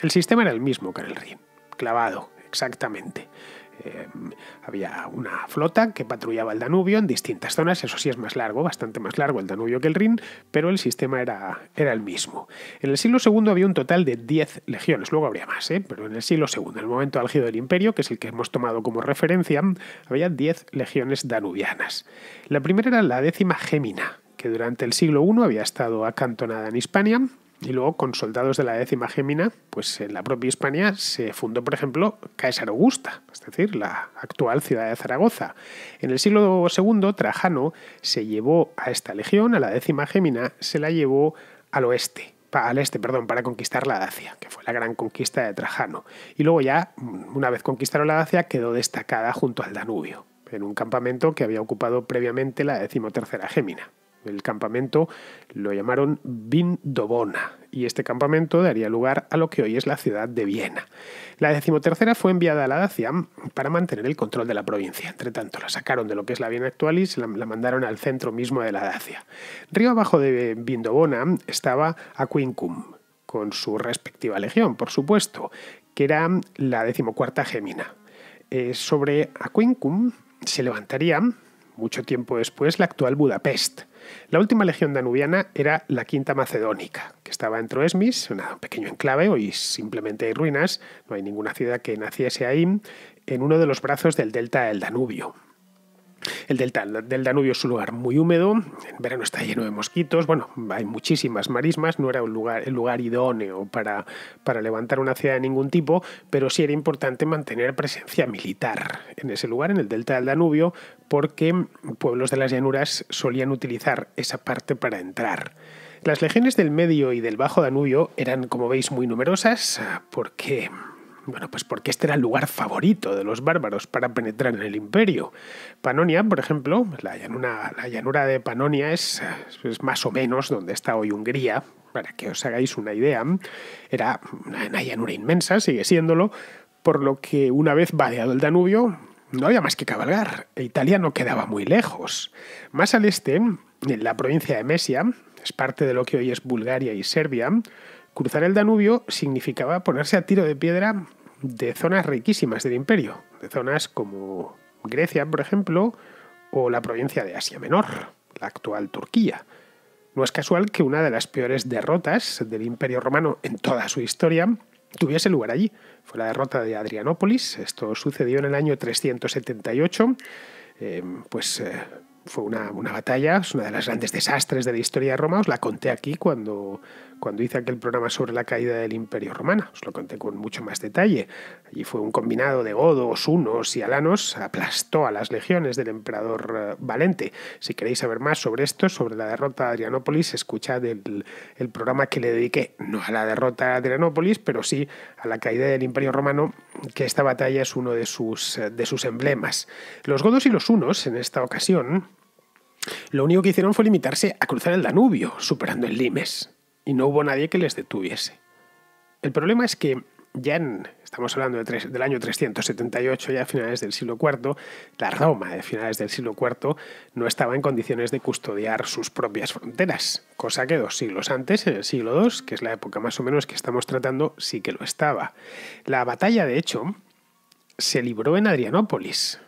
El sistema era el mismo que en el Río, clavado, exactamente. Em, había una flota que patrullaba el Danubio en distintas zonas, eso sí es más largo, bastante más largo el Danubio que el Rin, pero el sistema era, era el mismo. En el siglo II había un total de 10 legiones, luego habría más, ¿eh? pero en el siglo II, en el momento álgido del imperio, que es el que hemos tomado como referencia, había 10 legiones danubianas. La primera era la décima Gémina, que durante el siglo I había estado acantonada en Hispania y luego, con soldados de la décima Gémina, pues en eh, la propia Hispania se fundó, por ejemplo, Caesar Augusta, es decir, la actual ciudad de Zaragoza. En el siglo II, Trajano se llevó a esta legión, a la décima Gémina, se la llevó al oeste, al este, perdón, para conquistar la Dacia, que fue la gran conquista de Trajano. Y luego ya, una vez conquistaron la Dacia, quedó destacada junto al Danubio, en un campamento que había ocupado previamente la decimotercera Gémina. El campamento lo llamaron Vindobona y este campamento daría lugar a lo que hoy es la ciudad de Viena. La decimotercera fue enviada a la Dacia para mantener el control de la provincia. Entre tanto, la sacaron de lo que es la Viena actual y se la, mandaron al centro mismo de la Dacia. Río abajo de Vindobona estaba Aquincum, con su respectiva legión, por supuesto, que era la decimocuarta Gemina. Eh, sobre Aquincum se levantaría mucho tiempo después la actual Budapest. La última legión danubiana era la quinta macedónica, que estaba en Troesmis, un pequeño enclave, hoy simplemente hay ruinas, no hay ninguna ciudad que naciese ahí, en uno de los brazos del delta del Danubio. El delta del Danubio es un lugar muy húmedo, en verano está lleno de mosquitos, bueno, hay muchísimas marismas, no era lugar, el lugar idóneo para, para levantar una ciudad de ningún tipo, pero sí era importante mantener presencia militar en ese lugar, en el delta del Danubio, porque pueblos de las llanuras solían utilizar esa parte para entrar. Las legiones del medio y del bajo Danubio eran, como veis, muy numerosas, porque bueno, pues porque este era el lugar favorito de los bárbaros para penetrar en el imperio. Panonia, por ejemplo, la llanura, de Panonia es, más o menos donde está hoy Hungría, para que os hagáis una idea. Era una llanura inmensa, sigue siéndolo, por lo que una vez vadeado el Danubio, no había más que cabalgar. E Italia no quedaba muy lejos. Más al este, en la provincia de Mesia, es parte de lo que hoy es Bulgaria y Serbia, Cruzar el Danubio significaba ponerse a tiro de piedra de zonas riquísimas del imperio, de zonas como Grecia, por ejemplo, o la provincia de Asia Menor, la actual Turquía. No es casual que una de las peores derrotas del imperio romano en toda su historia tuviese lugar allí. Fue la derrota de Adrianópolis, esto sucedió en el año 378, eh, pues eh, fue una, una, batalla, es una de las grandes desastres de la historia de Roma, os la conté aquí cuando, cuando hice aquel programa sobre la caída del Imperio Romano. Os lo conté con mucho más detalle. Allí fue un combinado de godos, unos y alanos, aplastó a las legiones del emperador eh, Valente. Si queréis saber más sobre esto, sobre la derrota de Adrianópolis, escuchad el, el programa que le dediqué, no a la derrota de Adrianópolis, pero sí a la caída del Imperio Romano, que esta batalla es uno de sus, eh, de sus emblemas. Los godos y los unos, en esta ocasión, lo único que hicieron fue limitarse a cruzar el Danubio, superando el Limes y no hubo nadie que les detuviese. El problema es que ya estamos hablando del año 378, ya a finales del siglo IV, la Roma de finales del siglo IV no estaba en condiciones de custodiar sus propias fronteras, cosa que dos siglos antes, en el siglo II, que es la época más o menos que estamos tratando, sí que lo estaba. La batalla, de hecho, se libró en Adrianópolis,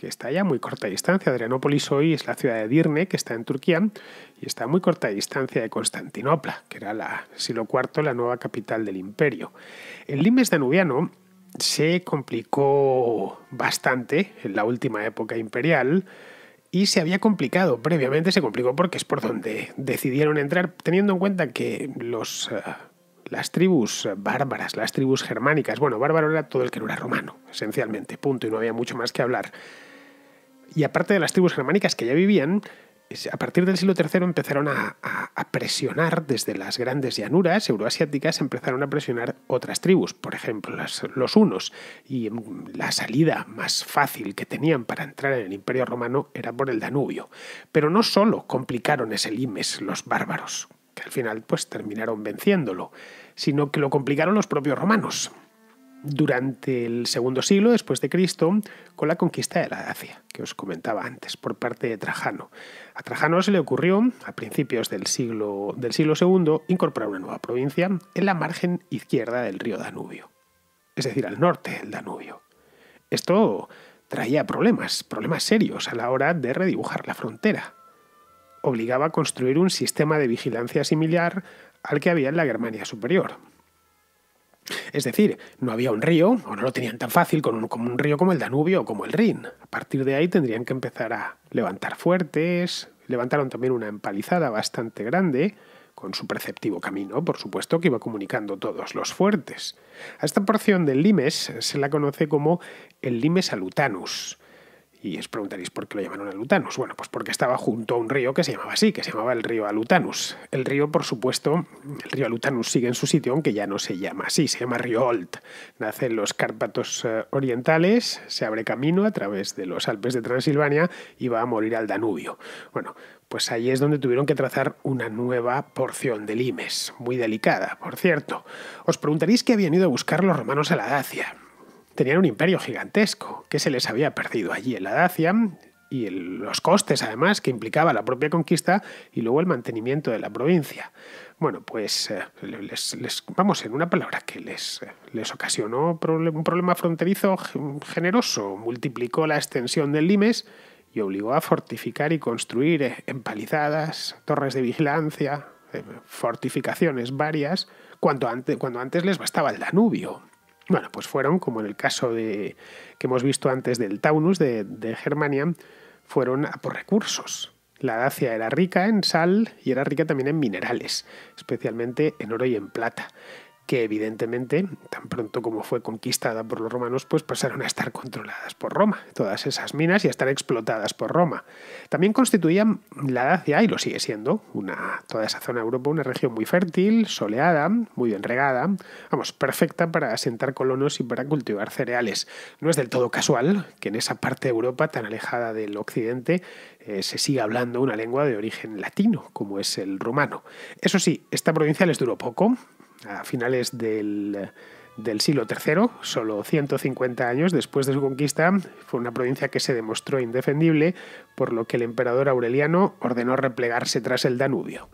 que está ya a muy corta distancia. Adrianópolis hoy es la ciudad de Dirne, que está en Turquía, y está a muy corta distancia de Constantinopla, que era la siglo IV la nueva capital del imperio. El limes danubiano se complicó bastante en la última época imperial y se había complicado previamente, se complicó porque es por donde decidieron entrar, teniendo en cuenta que los, eh, las tribus bárbaras, las tribus germánicas, bueno, bárbaro era todo el que no era romano, esencialmente, punto, y no había mucho más que hablar y aparte de las tribus germánicas que ya vivían, a partir del siglo III empezaron a, presionar desde las grandes llanuras euroasiáticas, empezaron a presionar otras tribus, por ejemplo los hunos, y la salida más fácil que tenían para entrar en el Imperio Romano era por el Danubio. Pero no solo complicaron ese limes los bárbaros, que al final pues terminaron venciéndolo, sino que lo complicaron los propios romanos durante el segundo siglo después de Cristo con la conquista de la Dacia, que os comentaba antes, por parte de Trajano. A Trajano se le ocurrió, a principios del siglo, del siglo II, incorporar una nueva provincia en la margen izquierda del río Danubio, es decir, al norte del Danubio. Esto traía problemas, problemas serios a la hora de redibujar la frontera. Obligaba a construir un sistema de vigilancia similar al que había en la Germania Superior, es decir, no había un río, o no lo tenían tan fácil con un, como un río como el Danubio o como el Rin. A partir de ahí tendrían que empezar a levantar fuertes, levantaron también una empalizada bastante grande, con su perceptivo camino, por supuesto, que iba comunicando todos los fuertes. A esta porción del limes se la conoce como el limes alutanus, y os preguntaréis por qué lo llamaron Alutanus. Bueno, pues porque estaba junto a un río que se llamaba así, que se llamaba el río Alutanus. El río, por supuesto, el río Alutanus sigue en su sitio, aunque ya no se llama así, se llama río Olt. Nace en los Cárpatos eh, Orientales, se abre camino a través de los Alpes de Transilvania y va a morir al Danubio. Bueno, pues ahí es donde tuvieron que trazar una nueva porción de limes, muy delicada, por cierto. Os preguntaréis qué habían ido a buscar los romanos a la Dacia tenían un imperio gigantesco que se les había perdido allí en la Dacia y los costes además que implicaba la propia conquista y luego el mantenimiento de la provincia. Bueno, pues eh, les, vamos, en una palabra que les, eh, les ocasionó un problema fronterizo generoso, multiplicó la extensión del Limes y obligó a fortificar y construir eh, empalizadas, torres de vigilancia, fortificaciones varias, cuando antes, cuando antes les bastaba el Danubio. Bueno, pues fueron, como en el caso de, que hemos visto antes del Taunus de, Germania, fueron por recursos. La Dacia era rica en sal y era rica también en minerales, especialmente en oro y en plata que evidentemente, tan pronto como fue conquistada por los romanos, pues pasaron a estar controladas por Roma, todas esas minas y a estar explotadas por Roma. También constituían la Dacia, y lo sigue siendo, una, toda esa zona de Europa, una región muy fértil, soleada, muy bien regada, vamos, perfecta para asentar colonos y para cultivar cereales. No es del todo casual que en esa parte de Europa tan alejada del occidente eh, se siga hablando una lengua de origen latino, como es el rumano. Eso sí, esta provincia les duró poco, a finales del, siglo III, solo 150 años después de su conquista, fue una provincia que se demostró indefendible, por lo que el emperador Aureliano ordenó replegarse tras el Danubio.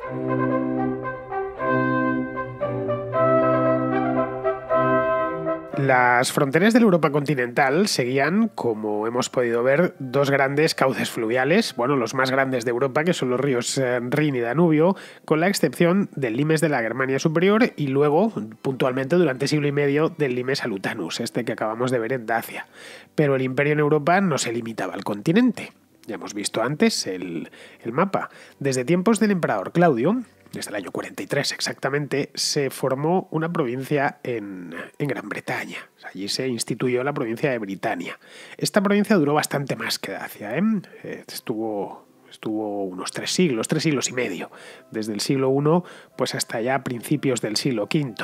Las fronteras de la Europa continental seguían, como hemos podido ver, dos grandes cauces fluviales, bueno, los más grandes de Europa, que son los ríos eh, Rin y Danubio, con la excepción del Limes de la Germania Superior y luego, puntualmente, durante siglo y medio, del Limes Alutanus, este que acabamos de ver en Dacia. Pero el imperio en Europa no se limitaba al continente. Ya hemos visto antes el mapa. Desde tiempos del emperador Claudio, desde el año 43 exactamente, se formó una provincia en, Gran Bretaña. allí se instituyó la provincia de Britania. Esta provincia duró bastante más que Dacia. ¿eh? Eh, estuvo, estuvo unos tres siglos, tres siglos y medio, desde el siglo I pues hasta ya principios del siglo V.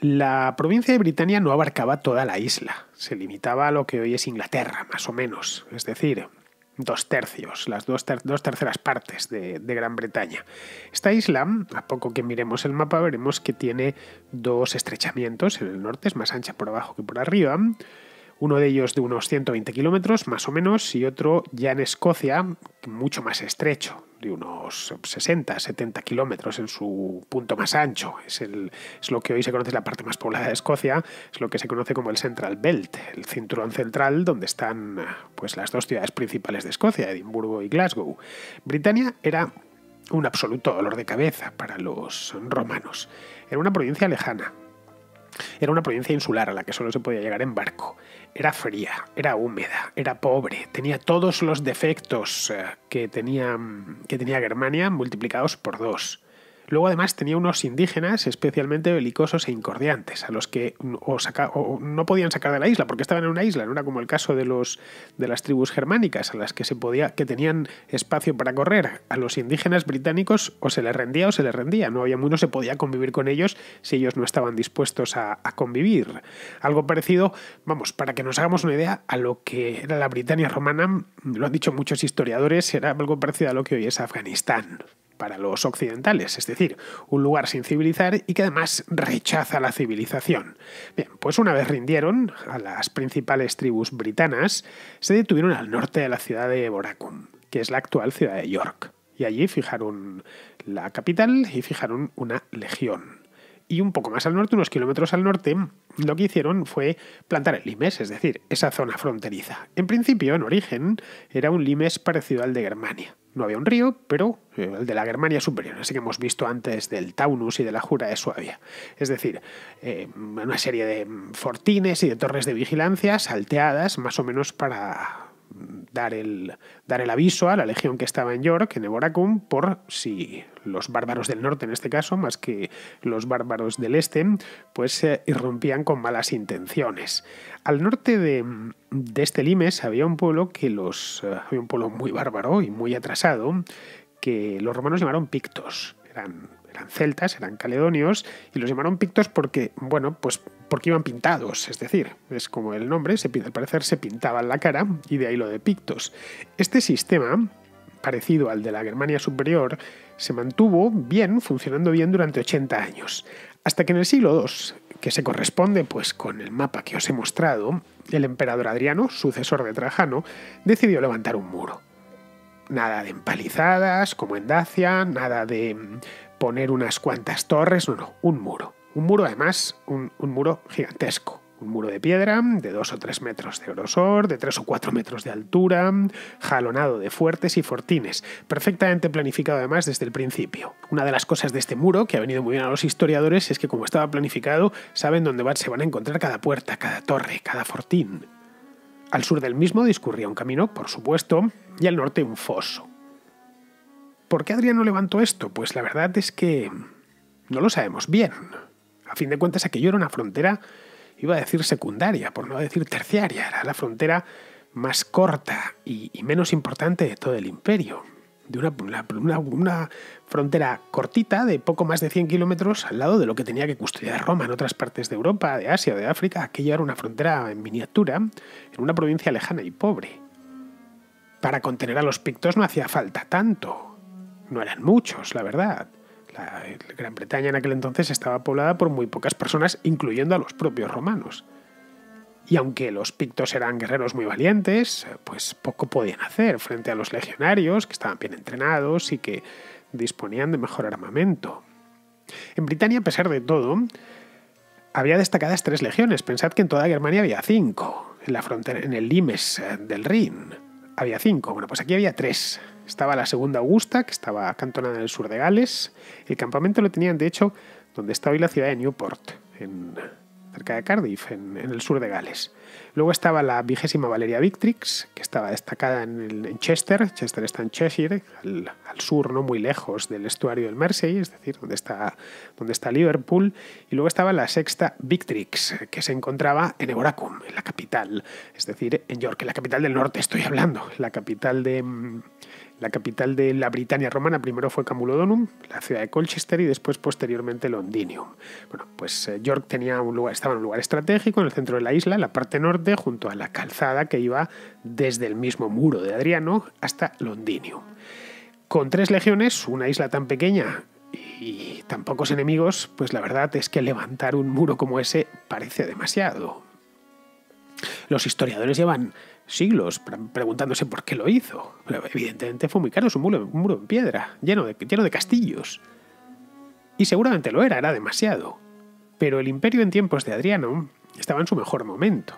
La provincia de Britania no abarcaba toda la isla, se limitaba a lo que hoy es Inglaterra, más o menos. Es decir, dos tercios, las dos, terceras partes de, Gran Bretaña. Esta isla, a poco que miremos el mapa, veremos que tiene dos estrechamientos en el norte, es más ancha por abajo que por arriba. Uno de ellos de unos 120 kilómetros, más o menos, y otro ya en Escocia, mucho más estrecho, de unos 60, 70 kilómetros en su punto más ancho. Es, el, es lo que hoy se conoce la parte más poblada de Escocia, es lo que se conoce como el Central Belt, el cinturón central donde están pues, las dos ciudades principales de Escocia, Edimburgo y Glasgow. Britania era un absoluto dolor de cabeza para los romanos. Era una provincia lejana, era una provincia insular a la que solo se podía llegar en barco era fría, era húmeda, era pobre, tenía todos los defectos eh, que tenía, que tenía Germania multiplicados por dos. Luego además tenía unos indígenas especialmente belicosos e incordiantes, a los que no podían sacar de la isla porque estaban en una isla, no era como el caso de, los, de las tribus germánicas, a las que, se podía, que tenían espacio para correr. A los indígenas británicos o se les rendía o se les rendía, no había no se podía convivir con ellos si ellos no estaban dispuestos a, a convivir. Algo parecido, vamos, para que nos hagamos una idea, a lo que era la Britania romana, lo han dicho muchos historiadores, era algo parecido a lo que hoy es Afganistán para los occidentales, es decir, un lugar sin civilizar y que además rechaza la civilización. Bien, pues una vez rindieron a las principales tribus britanas, se detuvieron al norte de la ciudad de Boracum, que es la actual ciudad de York, y allí fijaron la capital y fijaron una legión. Y un poco más al norte, unos kilómetros al norte, lo que hicieron fue plantar el limes, es decir, esa zona fronteriza. En principio, en origen, era un limes parecido al de Germania. No había un río, pero eh, el de la Germania superior, así que hemos visto antes del Taunus y de la Jura de Suabia. Es decir, eh, una serie de fortines y de torres de vigilancia salteadas, más o menos para dar el, dar el aviso a la legión que estaba en York, en Eboracum, por si los bárbaros del norte, en este caso, más que los bárbaros del este, pues se eh, irrumpían con malas intenciones. Al norte de, este Limes había un pueblo que los. Eh, había un pueblo muy bárbaro y muy atrasado que los romanos llamaron pictos. Eran eran celtas, eran caledonios, y los llamaron pictos porque, bueno, pues porque iban pintados, es decir, es como el nombre, se, al parecer se pintaban la cara, y de ahí lo de pictos. Este sistema, parecido al de la Germania Superior, se mantuvo bien, funcionando bien durante 80 años, hasta que en el siglo II, que se corresponde pues con el mapa que os he mostrado, el emperador Adriano, sucesor de Trajano, decidió levantar un muro nada de empalizadas como en Dacia, nada de poner unas cuantas torres, no, no, un muro. Un muro además, un, muro gigantesco. Un muro de piedra de dos o tres metros de grosor, de tres o cuatro metros de altura, jalonado de fuertes y fortines, perfectamente planificado además desde el principio. Una de las cosas de este muro, que ha venido muy bien a los historiadores, es que como estaba planificado, saben dónde se van a encontrar cada puerta, cada torre, cada fortín. Al sur del mismo discurría un camino, por supuesto, y al norte un foso. ¿Por qué Adriano levantó esto? Pues la verdad es que no lo sabemos bien. A fin de cuentas, aquello era una frontera, iba a decir secundaria, por no decir terciaria, era la frontera más corta y, menos importante de todo el imperio. De una, frontera cortita de poco más de 100 kilómetros al lado de lo que tenía que custodiar Roma en otras partes de Europa, de Asia, de África. Aquello era una frontera en miniatura, en una provincia lejana y pobre. Para contener a los pictos no hacía falta tanto no eran muchos, la verdad. La Gran Bretaña en aquel entonces estaba poblada por muy pocas personas, incluyendo a los propios romanos. Y aunque los pictos eran guerreros muy valientes, pues poco podían hacer frente a los legionarios, que estaban bien entrenados y que disponían de mejor armamento. En Britania, a pesar de todo, había destacadas tres legiones. Pensad que en toda Germania había cinco. En la frontera, en el Limes eh, del Rin, había cinco. Bueno, pues aquí había tres. Estaba la segunda Augusta, que estaba acantonada en el sur de Gales. El campamento lo tenían, de hecho, donde está hoy la ciudad de Newport, en, cerca de Cardiff, en, el sur de Gales. Luego estaba la vigésima Valeria Victrix, que estaba destacada en, Chester. Chester está en Cheshire, al, sur, no muy lejos del estuario del Mersey, es decir, donde está, donde está Liverpool. Y luego estaba la sexta Victrix, que se encontraba en Eboracum, en la capital, es decir, en York, en la capital del norte estoy hablando, la capital de la capital de la Britania romana primero fue Camulodunum, la ciudad de Colchester y después posteriormente Londinium. Bueno, pues eh, York tenía un estaba en un lugar estratégico en el centro de la isla, en la parte norte, junto a la calzada que iba desde el mismo muro de Adriano hasta Londinium. Con tres legiones, una isla tan pequeña y tan pocos enemigos, pues la verdad es que levantar un muro como ese parece demasiado. Los historiadores llevan siglos preguntándose por qué lo hizo. evidentemente fue muy caro, es un muro, un en piedra, lleno de, lleno de castillos. Y seguramente lo era, era demasiado. Pero el imperio en tiempos de Adriano estaba en su mejor momento.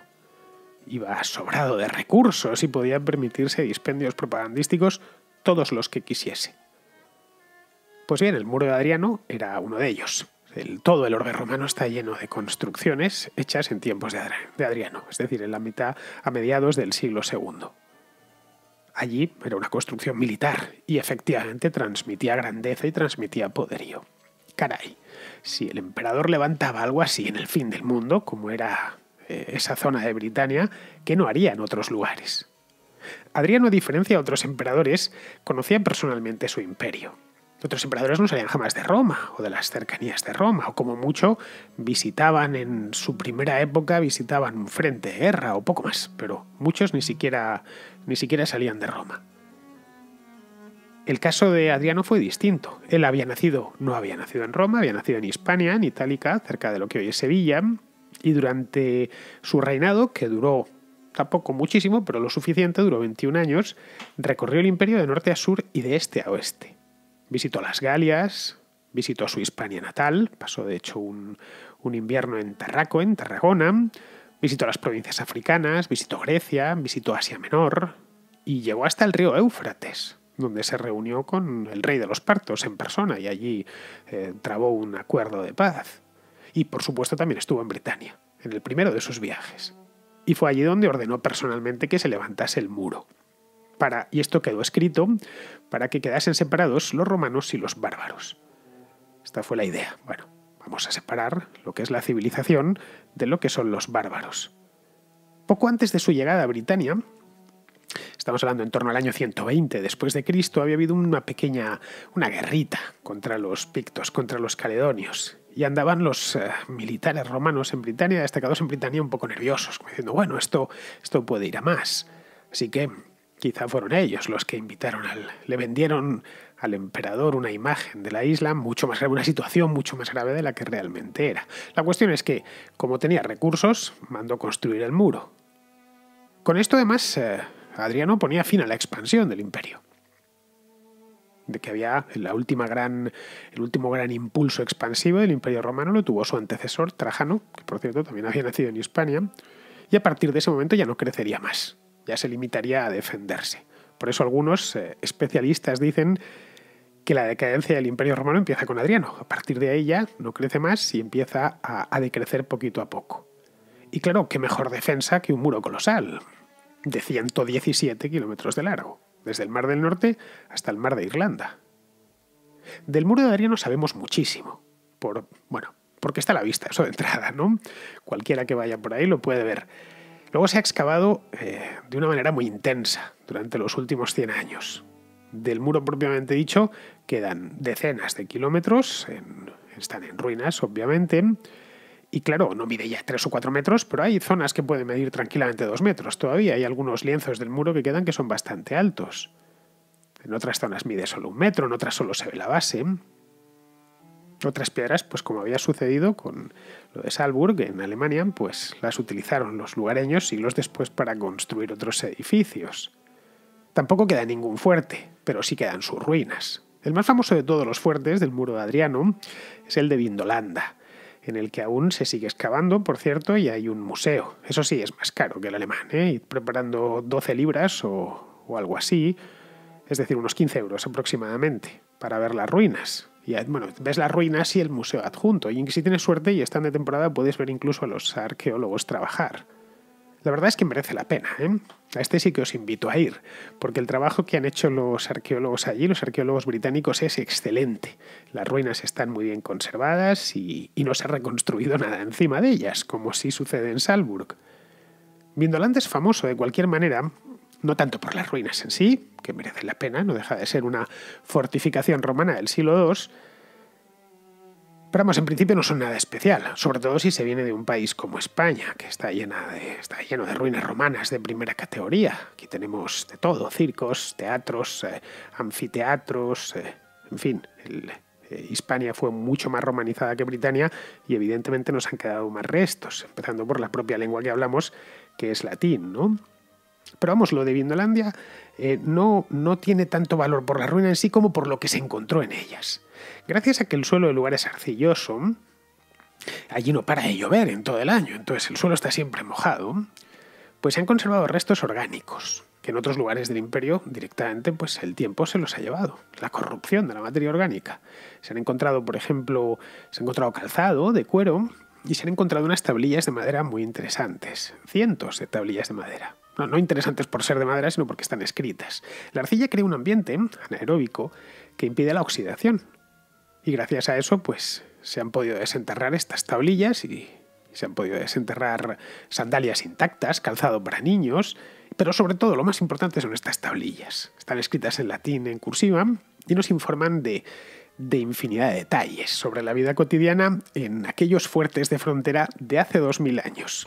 Iba sobrado de recursos y podía permitirse dispendios propagandísticos todos los que quisiese. Pues bien, el muro de Adriano era uno de ellos todo el orbe romano está lleno de construcciones hechas en tiempos de Adriano, es decir, en la mitad a mediados del siglo II. Allí era una construcción militar y efectivamente transmitía grandeza y transmitía poderío. Caray, si el emperador levantaba algo así en el fin del mundo, como era eh, esa zona de Britania, ¿qué no haría en otros lugares? Adriano, a diferencia de otros emperadores, conocía personalmente su imperio otros emperadores no salían jamás de Roma o de las cercanías de Roma, o como mucho visitaban en su primera época, visitaban un frente de guerra o poco más, pero muchos ni siquiera, ni siquiera salían de Roma. El caso de Adriano fue distinto. Él había nacido, no había nacido en Roma, había nacido en Hispania, en Itálica, cerca de lo que hoy es Sevilla, y durante su reinado, que duró tampoco muchísimo, pero lo suficiente, duró 21 años, recorrió el imperio de norte a sur y de este a oeste. Visitó las Galias, visitó su Hispania natal, pasó de hecho un, invierno en Tarraco, en Tarragona, visitó las provincias africanas, visitó Grecia, visitó Asia Menor y llegó hasta el río Éufrates donde se reunió con el rey de los partos en persona y allí eh, trabó un acuerdo de paz. Y por supuesto también estuvo en Britania, en el primero de sus viajes. Y fue allí donde ordenó personalmente que se levantase el muro. Para, y esto quedó escrito para que quedasen separados los romanos y los bárbaros. Esta fue la idea. Bueno, vamos a separar lo que es la civilización de lo que son los bárbaros. Poco antes de su llegada a Britania, estamos hablando en torno al año 120 después de Cristo, había habido una pequeña una guerrita contra los pictos, contra los caledonios, y andaban los eh, militares romanos en Britania, destacados en Britania, un poco nerviosos, como diciendo, bueno, esto, esto puede ir a más. Así que Quizá fueron ellos los que invitaron al. le vendieron al emperador una imagen de la isla mucho más grave, una situación mucho más grave de la que realmente era. La cuestión es que, como tenía recursos, mandó construir el muro. Con esto, además, eh, Adriano ponía fin a la expansión del imperio. De que había la última gran, el último gran impulso expansivo del imperio romano lo tuvo su antecesor, Trajano, que por cierto también había nacido en Hispania, y a partir de ese momento ya no crecería más ya se limitaría a defenderse. Por eso algunos eh, especialistas dicen que la decadencia del Imperio Romano empieza con Adriano. A partir de ahí ya no crece más y empieza a, decrecer poquito a poco. Y claro, qué mejor defensa que un muro colosal, de 117 kilómetros de largo, desde el Mar del Norte hasta el Mar de Irlanda. Del muro de Adriano sabemos muchísimo, por, bueno, porque está a la vista, eso de entrada, ¿no? Cualquiera que vaya por ahí lo puede ver. Luego se ha excavado eh, de una manera muy intensa durante los últimos 100 años. Del muro propiamente dicho quedan decenas de kilómetros, están en ruinas obviamente, y claro, no mide ya 3 o 4 metros, pero hay zonas que pueden medir tranquilamente 2 metros todavía, hay algunos lienzos del muro que quedan que son bastante altos. En otras zonas mide solo un metro, en otras solo se ve la base. Otras piedras, pues como había sucedido con lo de Salzburg, en Alemania, pues las utilizaron los lugareños siglos después para construir otros edificios. Tampoco queda ningún fuerte, pero sí quedan sus ruinas. El más famoso de todos los fuertes del muro de Adriano es el de Vindolanda, en el que aún se sigue excavando, por cierto, y hay un museo. Eso sí, es más caro que el alemán, ¿eh? preparando 12 libras o, o algo así, es decir, unos 15 euros aproximadamente, para ver las ruinas. Y bueno, ves las ruinas y el museo adjunto. Y si tienes suerte y están de temporada, puedes ver incluso a los arqueólogos trabajar. La verdad es que merece la pena. ¿eh? A este sí que os invito a ir, porque el trabajo que han hecho los arqueólogos allí, los arqueólogos británicos, es excelente. Las ruinas están muy bien conservadas y, no se ha reconstruido nada encima de ellas, como sí sucede en Salzburg. Vindoland es famoso de cualquier manera no tanto por las ruinas en sí, que merecen la pena, no deja de ser una fortificación romana del siglo II, pero vamos, en principio no son nada especial, sobre todo si se viene de un país como España, que está, llena de, está lleno de ruinas romanas de primera categoría. Aquí tenemos de todo, circos, teatros, eh, anfiteatros, eh, en fin, eh, Hispania fue mucho más romanizada que Britania y evidentemente nos han quedado más restos, empezando por la propia lengua que hablamos, que es latín, ¿no? Pero vamos, lo de Vindolandia eh, no, no tiene tanto valor por la ruina en sí como por lo que se encontró en ellas. Gracias a que el suelo del lugar es arcilloso, allí no para de llover en todo el año, entonces el suelo está siempre mojado, pues se han conservado restos orgánicos, que en otros lugares del imperio directamente pues el tiempo se los ha llevado, la corrupción de la materia orgánica. Se han encontrado, por ejemplo, se ha encontrado calzado de cuero y se han encontrado unas tablillas de madera muy interesantes, cientos de tablillas de madera. No, interesantes por ser de madera, sino porque están escritas. La arcilla crea un ambiente anaeróbico que impide la oxidación. Y gracias a eso, pues se han podido desenterrar estas tablillas y se han podido desenterrar sandalias intactas, calzado para niños, pero sobre todo lo más importante son estas tablillas. Están escritas en latín, en cursiva, y nos informan de, de infinidad de detalles sobre la vida cotidiana en aquellos fuertes de frontera de hace 2000 años.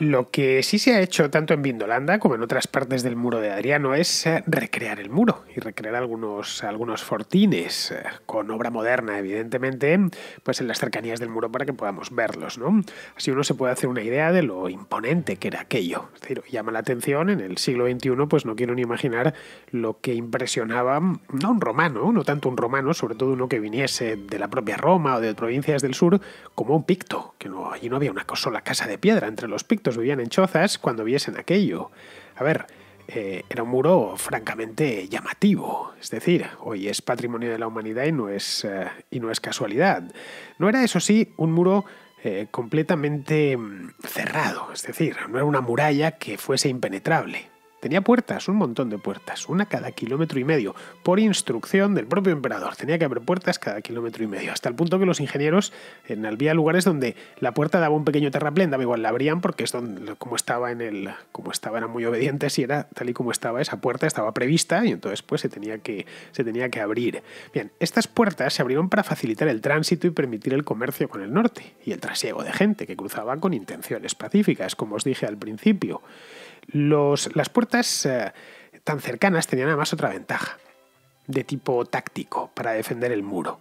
Lo que sí se ha hecho tanto en Vindolanda como en otras partes del muro de Adriano es eh, recrear el muro y recrear algunos, algunos fortines eh, con obra moderna, evidentemente, pues en las cercanías del muro para que podamos verlos. ¿no? Así uno se puede hacer una idea de lo imponente que era aquello. llama la atención, en el siglo XXI pues no quiero ni imaginar lo que impresionaba no un romano, no tanto un romano, sobre todo uno que viniese de la propia Roma o de provincias del sur, como un picto, que no, allí no había una sola casa de piedra entre los pictos vivían en chozas cuando viesen aquello. A ver, eh, era un muro francamente llamativo. Es decir, hoy es patrimonio de la humanidad y no es, eh, y no es casualidad. No era, eso sí, un muro eh, completamente mm, cerrado. Es decir, no era una muralla que fuese impenetrable. Tenía puertas, un montón de puertas, una cada kilómetro y medio, por instrucción del propio emperador. Tenía que haber puertas cada kilómetro y medio, hasta el punto que los ingenieros en, había lugares donde la puerta daba un pequeño terraplén, daba igual, la abrían porque es donde, como estaba en el, como estaba, muy obedientes y era tal y como estaba esa puerta, estaba prevista y entonces pues se tenía que, se tenía que abrir. Bien, estas puertas se abrieron para facilitar el tránsito y permitir el comercio con el norte y el trasiego de gente que cruzaba con intenciones pacíficas, como os dije al principio las puertas eh, tan cercanas tenían además otra ventaja, de tipo táctico, para defender el muro.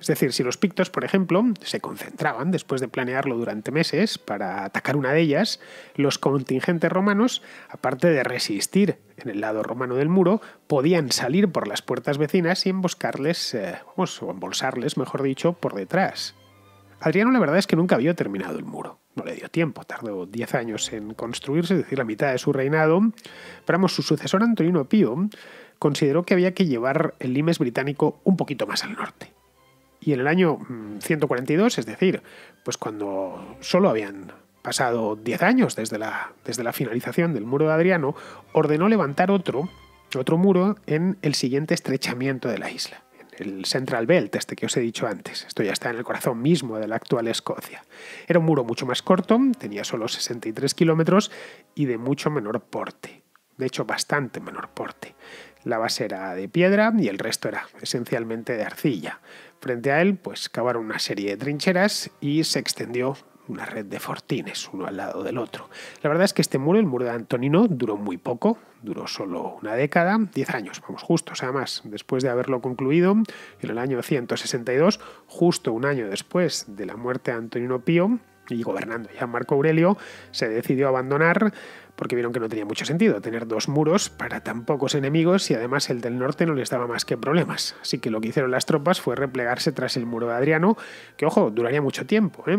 Es decir, si los pictos, por ejemplo, se concentraban después de planearlo durante meses para atacar una de ellas, los contingentes romanos, aparte de resistir en el lado romano del muro, podían salir por las puertas vecinas y emboscarles, eh, o embolsarles, mejor dicho, por detrás. Adriano la verdad es que nunca había terminado el muro no le dio tiempo, tardó 10 años en construirse, es decir, la mitad de su reinado, pero su sucesor Antonino Pío consideró que había que llevar el limes británico un poquito más al norte. Y en el año 142, mm, es decir, pues cuando solo habían pasado 10 años desde la, desde la finalización del muro de Adriano, ordenó levantar otro, otro muro en el siguiente estrechamiento de la isla el Central Belt, este que os he dicho antes. Esto ya está en el corazón mismo de la actual Escocia. Era un muro mucho más corto, tenía solo 63 kilómetros y de mucho menor porte. De hecho, bastante menor porte. La base era de piedra y el resto era esencialmente de arcilla. Frente a él, pues cavaron una serie de trincheras y se extendió una red de fortines uno al lado del otro. La verdad es que este muro, el muro de Antonino, duró muy poco, duró solo una década, 10 años, vamos, justo. O sea, más después de haberlo concluido en el año 162, justo un año después de la muerte de Antonino Pío, y gobernando ya Marco Aurelio, se decidió abandonar porque vieron que no tenía mucho sentido tener dos muros para tan pocos enemigos y además el del norte no les daba más que problemas. Así que lo que hicieron las tropas fue replegarse tras el muro de Adriano, que ojo, duraría mucho tiempo. ¿eh?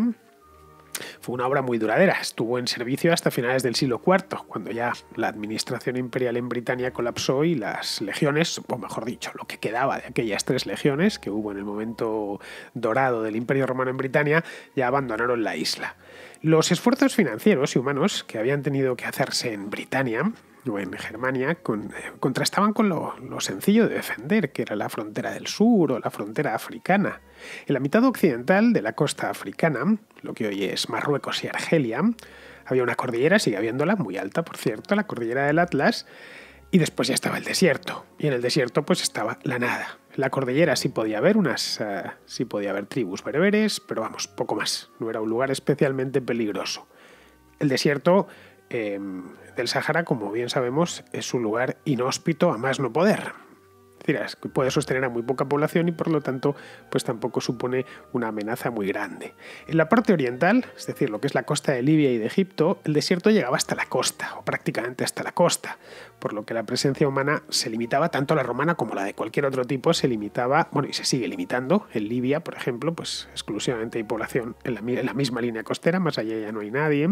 Fue una obra muy duradera, estuvo en servicio hasta finales del siglo IV, cuando ya la administración imperial en Britania colapsó y las legiones, o mejor dicho, lo que quedaba de aquellas tres legiones que hubo en el momento dorado del Imperio Romano en Britania, ya abandonaron la isla. Los esfuerzos financieros y humanos que habían tenido que hacerse en Britania en Germania eh, contrastaban con lo, sencillo de defender, que era la frontera del sur o la frontera africana. En la mitad occidental de la costa africana, lo que hoy es Marruecos y Argelia, había una cordillera, sigue habiéndola, muy alta por cierto, la cordillera del Atlas, y después ya estaba el desierto. Y en el desierto pues estaba la nada. la cordillera sí podía haber unas, eh, sí podía haber tribus berberes, pero vamos, poco más. No era un lugar especialmente peligroso. El desierto em, el Sahara, como bien sabemos, es un lugar inhóspito a más no poder decir, puede sostener a muy poca población y por lo tanto pues tampoco supone una amenaza muy grande. En la parte oriental, es decir, lo que es la costa de Libia y de Egipto, el desierto llegaba hasta la costa, o prácticamente hasta la costa, por lo que la presencia humana se limitaba tanto la romana como la de cualquier otro tipo, se limitaba, bueno, y se sigue limitando. En Libia, por ejemplo, pues exclusivamente hay población en la, misma línea costera, más allá ya no hay nadie,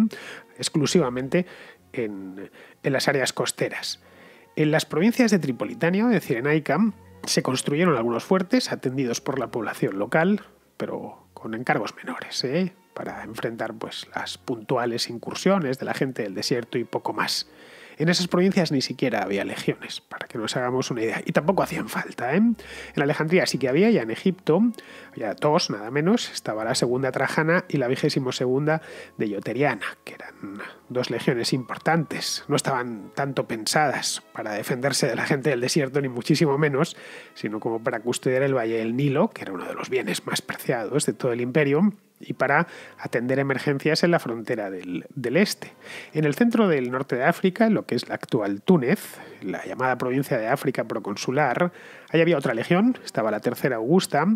exclusivamente en las áreas costeras. En las provincias de Tripolitania, es decir, en ICAM, se construyeron algunos fuertes atendidos por la población local, pero con encargos menores, ¿eh? para enfrentar pues, las puntuales incursiones de la gente del desierto y poco más. En esas provincias ni siquiera había legiones, para que nos hagamos una idea. Y tampoco hacían falta. ¿eh? En Alejandría sí que había, ya en Egipto, había todos, nada menos, estaba la segunda Trajana y la vigésimo segunda de Yoteriana, que eran dos legiones importantes. No estaban tanto pensadas para defenderse de la gente del desierto, ni muchísimo menos, sino como para custodiar el valle del Nilo, que era uno de los bienes más preciados de todo el imperio y para atender emergencias en la frontera del, este. En el centro del norte de África, lo que es la actual Túnez, la llamada provincia de África proconsular, ahí había otra legión, estaba la tercera Augusta,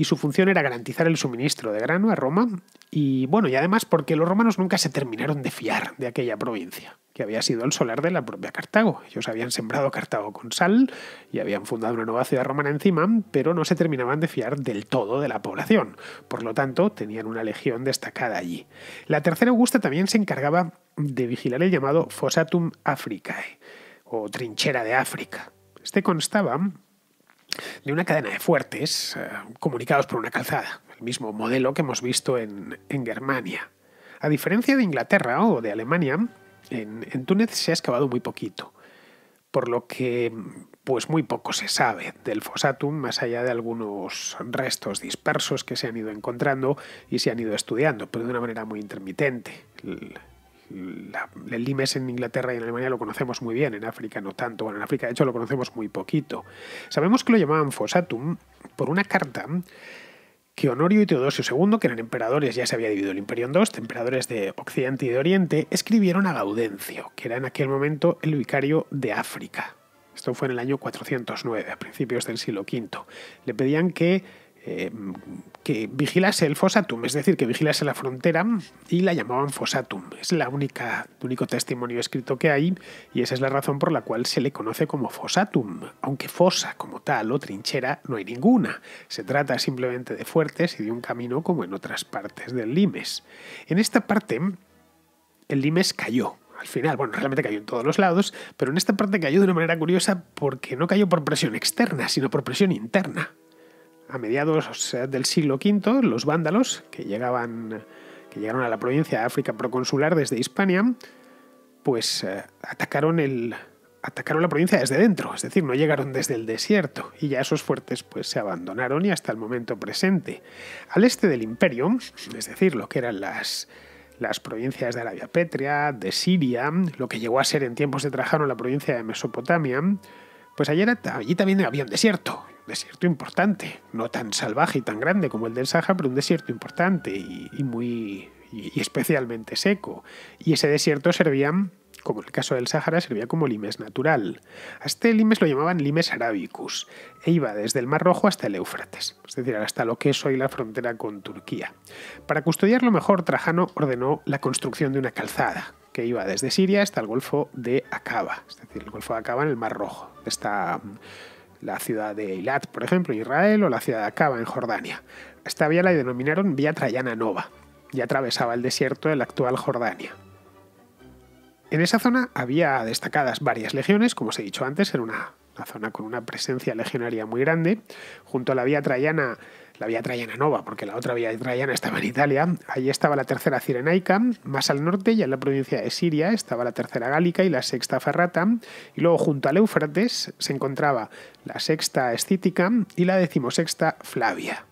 y su función era garantizar el suministro de grano a Roma y bueno, y además porque los romanos nunca se terminaron de fiar de aquella provincia, que había sido el solar de la propia Cartago. Ellos habían sembrado Cartago con sal y habían fundado una nueva ciudad romana encima, pero no se terminaban de fiar del todo de la población. Por lo tanto, tenían una legión destacada allí. La tercera Augusta también se encargaba de vigilar el llamado Fossatum Africae, o trinchera de África. Este constaba de una cadena de fuertes eh, comunicados por una calzada, el mismo modelo que hemos visto en, Germania. A diferencia de Inglaterra o de Alemania, en, Túnez se ha excavado muy poquito, por lo que pues muy poco se sabe del Fosatum, más allá de algunos restos dispersos que se han ido encontrando y se han ido estudiando, pero de una manera muy intermitente el limes en Inglaterra y en Alemania lo conocemos muy bien, en África no tanto, bueno, en África de hecho lo conocemos muy poquito. Sabemos que lo llamaban Fosatum por una carta que Honorio y Teodosio II, que eran emperadores, ya se había dividido el imperio en dos, emperadores de Occidente y de Oriente, escribieron a Gaudencio, que era en aquel momento el vicario de África. Esto fue en el año 409, a principios del siglo V. Le pedían que que vigilase el Fossatum, es decir, que vigilase la frontera, y la llamaban Fossatum. Es la única, el único testimonio escrito que hay, y esa es la razón por la cual se le conoce como Fossatum. aunque fosa como tal o trinchera no hay ninguna. Se trata simplemente de fuertes y de un camino como en otras partes del Limes. En esta parte, el Limes cayó, al final, bueno, realmente cayó en todos los lados, pero en esta parte cayó de una manera curiosa porque no cayó por presión externa, sino por presión interna a mediados del siglo V, los vándalos, que, llegaban, que llegaron a la provincia de África proconsular desde Hispania, pues eh, atacaron, el, atacaron la provincia desde dentro, es decir, no llegaron desde el desierto, y ya esos fuertes pues, se abandonaron y hasta el momento presente. Al este del imperio, es decir, lo que eran las, las provincias de Arabia Petria, de Siria, lo que llegó a ser en tiempos de Trajano la provincia de Mesopotamia, pues allí también había un desierto, desierto importante, no tan salvaje y tan grande como el del Sahara, pero un desierto importante y, muy y, especialmente seco. Y ese desierto servía, como en el caso del Sahara, servía como limes natural. A este limes lo llamaban limes arabicus e iba desde el Mar Rojo hasta el Éufrates, es decir, hasta lo que es hoy la frontera con Turquía. Para custodiarlo mejor, Trajano ordenó la construcción de una calzada, que iba desde Siria hasta el Golfo de Acaba, es decir, el Golfo de Acaba en el Mar Rojo. Está la ciudad de Eilat, por ejemplo, en Israel, o la ciudad de Acaba, en Jordania. Esta vía la denominaron Vía Traiana Nova y atravesaba el desierto de la actual Jordania. En esa zona había destacadas varias legiones, como os he dicho antes, era una, una zona con una presencia legionaria muy grande. Junto a la Vía Traiana la vía Traiana Nova, porque la otra vía Traiana estaba en Italia. Allí estaba la tercera Cirenaica, más al norte, ya en la provincia de Siria, estaba la tercera Gálica y la sexta Ferrata, y luego junto al Éufrates se encontraba la sexta Escítica y la decimosexta Flavia.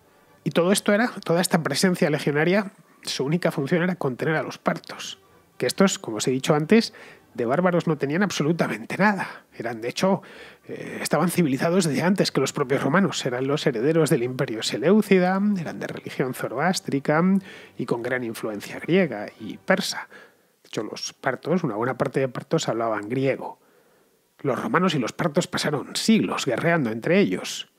Y todo esto era, toda esta presencia legionaria, su única función era contener a los partos que estos, como os he dicho antes, de bárbaros no tenían absolutamente nada. Eran, de hecho, eh, estaban civilizados desde antes que los propios romanos. Eran los herederos del imperio Seleucida, eran de religión zoroástrica y con gran influencia griega y persa. De hecho, los partos, una buena parte de partos hablaban griego. Los romanos y los partos pasaron siglos guerreando entre ellos.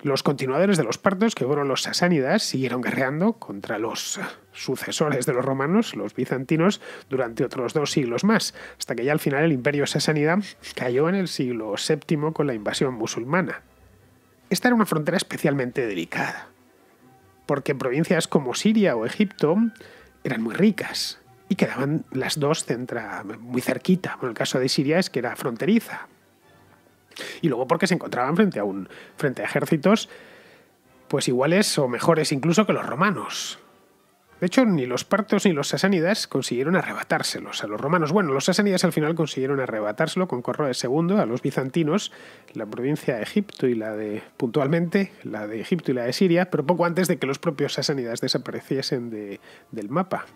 Los continuadores de los partos, que fueron los sasánidas, siguieron guerreando contra los sucesores de los romanos, los bizantinos, durante otros dos siglos más, hasta que ya al final el imperio sasanidad cayó en el siglo VII con la invasión musulmana. Esta era una frontera especialmente delicada, porque provincias como Siria o Egipto eran muy ricas y quedaban las dos centra, muy cerquita. en el caso de Siria es que era fronteriza. Y luego porque se encontraban frente a, un, frente a ejércitos pues iguales o mejores incluso que los romanos de hecho, ni los partos ni los sasánidas consiguieron arrebatárselos a los romanos. Bueno, los sasánidas al final consiguieron arrebatárselo con Corroes II a los bizantinos, la provincia de Egipto y la de, puntualmente, la de Egipto y la de Siria, pero poco antes de que los propios sasánidas desapareciesen de, del mapa.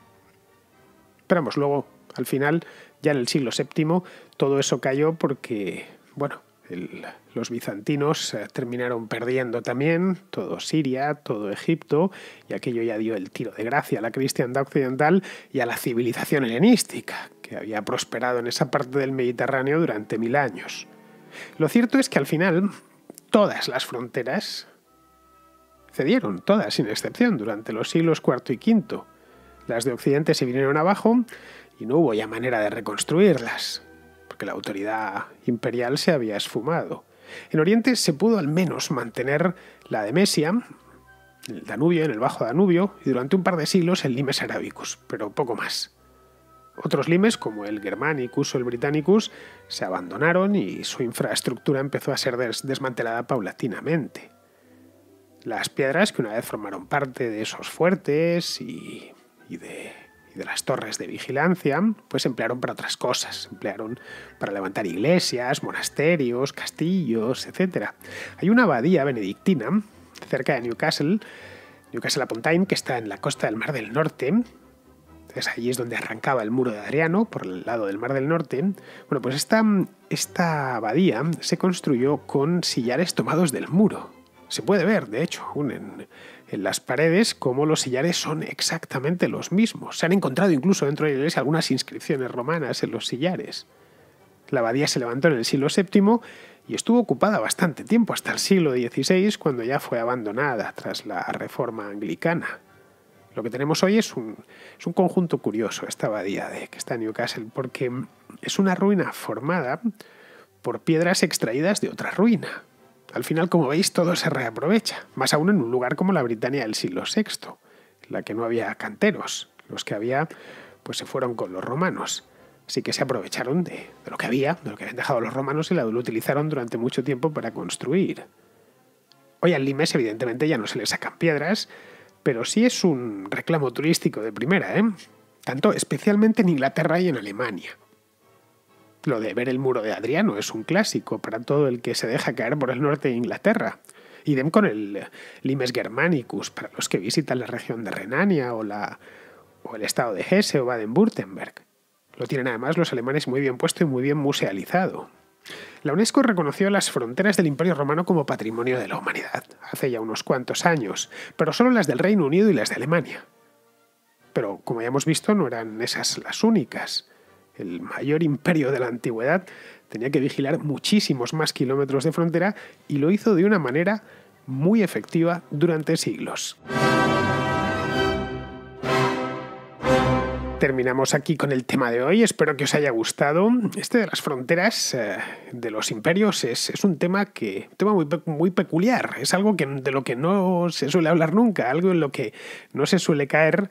Esperamos, luego, al final, ya en el siglo VII, todo eso cayó porque, bueno, el, los bizantinos eh, terminaron perdiendo también todo Siria, todo Egipto, y aquello ya dio el tiro de gracia a la cristiandad occidental y a la civilización helenística, que había prosperado en esa parte del Mediterráneo durante mil años. Lo cierto es que al final todas las fronteras cedieron, todas sin excepción, durante los siglos IV y V. Las de Occidente se vinieron abajo y no hubo ya manera de reconstruirlas, porque la autoridad imperial se había esfumado. En Oriente se pudo al menos mantener la Demesia, el Danubio, en el Bajo Danubio, y durante un par de siglos el limes arabicus, pero poco más. Otros limes, como el germanicus o el britannicus, se abandonaron y su infraestructura empezó a ser desmantelada paulatinamente. Las piedras que una vez formaron parte de esos fuertes y de y de las torres de vigilancia, pues se emplearon para otras cosas. Se emplearon para levantar iglesias, monasterios, castillos, etc. Hay una abadía benedictina cerca de Newcastle, Newcastle upon Tyne, que está en la costa del Mar del Norte. Entonces allí es donde arrancaba el muro de Adriano, por el lado del Mar del Norte. Bueno, pues esta, esta abadía se construyó con sillares tomados del muro. Se puede ver, de hecho, un... en, en las paredes como los sillares son exactamente los mismos. Se han encontrado incluso dentro de la iglesia algunas inscripciones romanas en los sillares. La abadía se levantó en el siglo VII y estuvo ocupada bastante tiempo hasta el siglo XVI cuando ya fue abandonada tras la reforma anglicana. Lo que tenemos hoy es un, conjunto curioso, esta abadía de que está Newcastle, porque es una ruina formada por piedras extraídas de otra ruina. Al final, como veis, todo se reaprovecha, más aún en un lugar como la Britania del siglo VI, en la que no había canteros, los que había pues se fueron con los romanos. Así que se aprovecharon de, lo que había, de lo que habían dejado los romanos y lo utilizaron durante mucho tiempo para construir. Hoy al Limes evidentemente ya no se le sacan piedras, pero sí es un reclamo turístico de primera, ¿eh? Tanto especialmente en Inglaterra y en Alemania. Lo de ver el muro de Adriano es un clásico para todo el que se deja caer por el norte de Inglaterra. Idem con el Limes Germanicus para los que visitan la región de Renania o, la, o el estado de Hesse o Baden-Württemberg. Lo tienen además los alemanes muy bien puesto y muy bien musealizado. La UNESCO reconoció las fronteras del Imperio Romano como patrimonio de la humanidad hace ya unos cuantos años, pero solo las del Reino Unido y las de Alemania. Pero, como ya hemos visto, no eran esas las únicas el mayor imperio de la antigüedad, tenía que vigilar muchísimos más kilómetros de frontera y lo hizo de una manera muy efectiva durante siglos. terminamos aquí con el tema de hoy. Espero que os haya gustado. Este de las fronteras eh, de los imperios es, un tema que tema muy, muy peculiar. Es algo que, de lo que no se suele hablar nunca, algo en lo que no se suele caer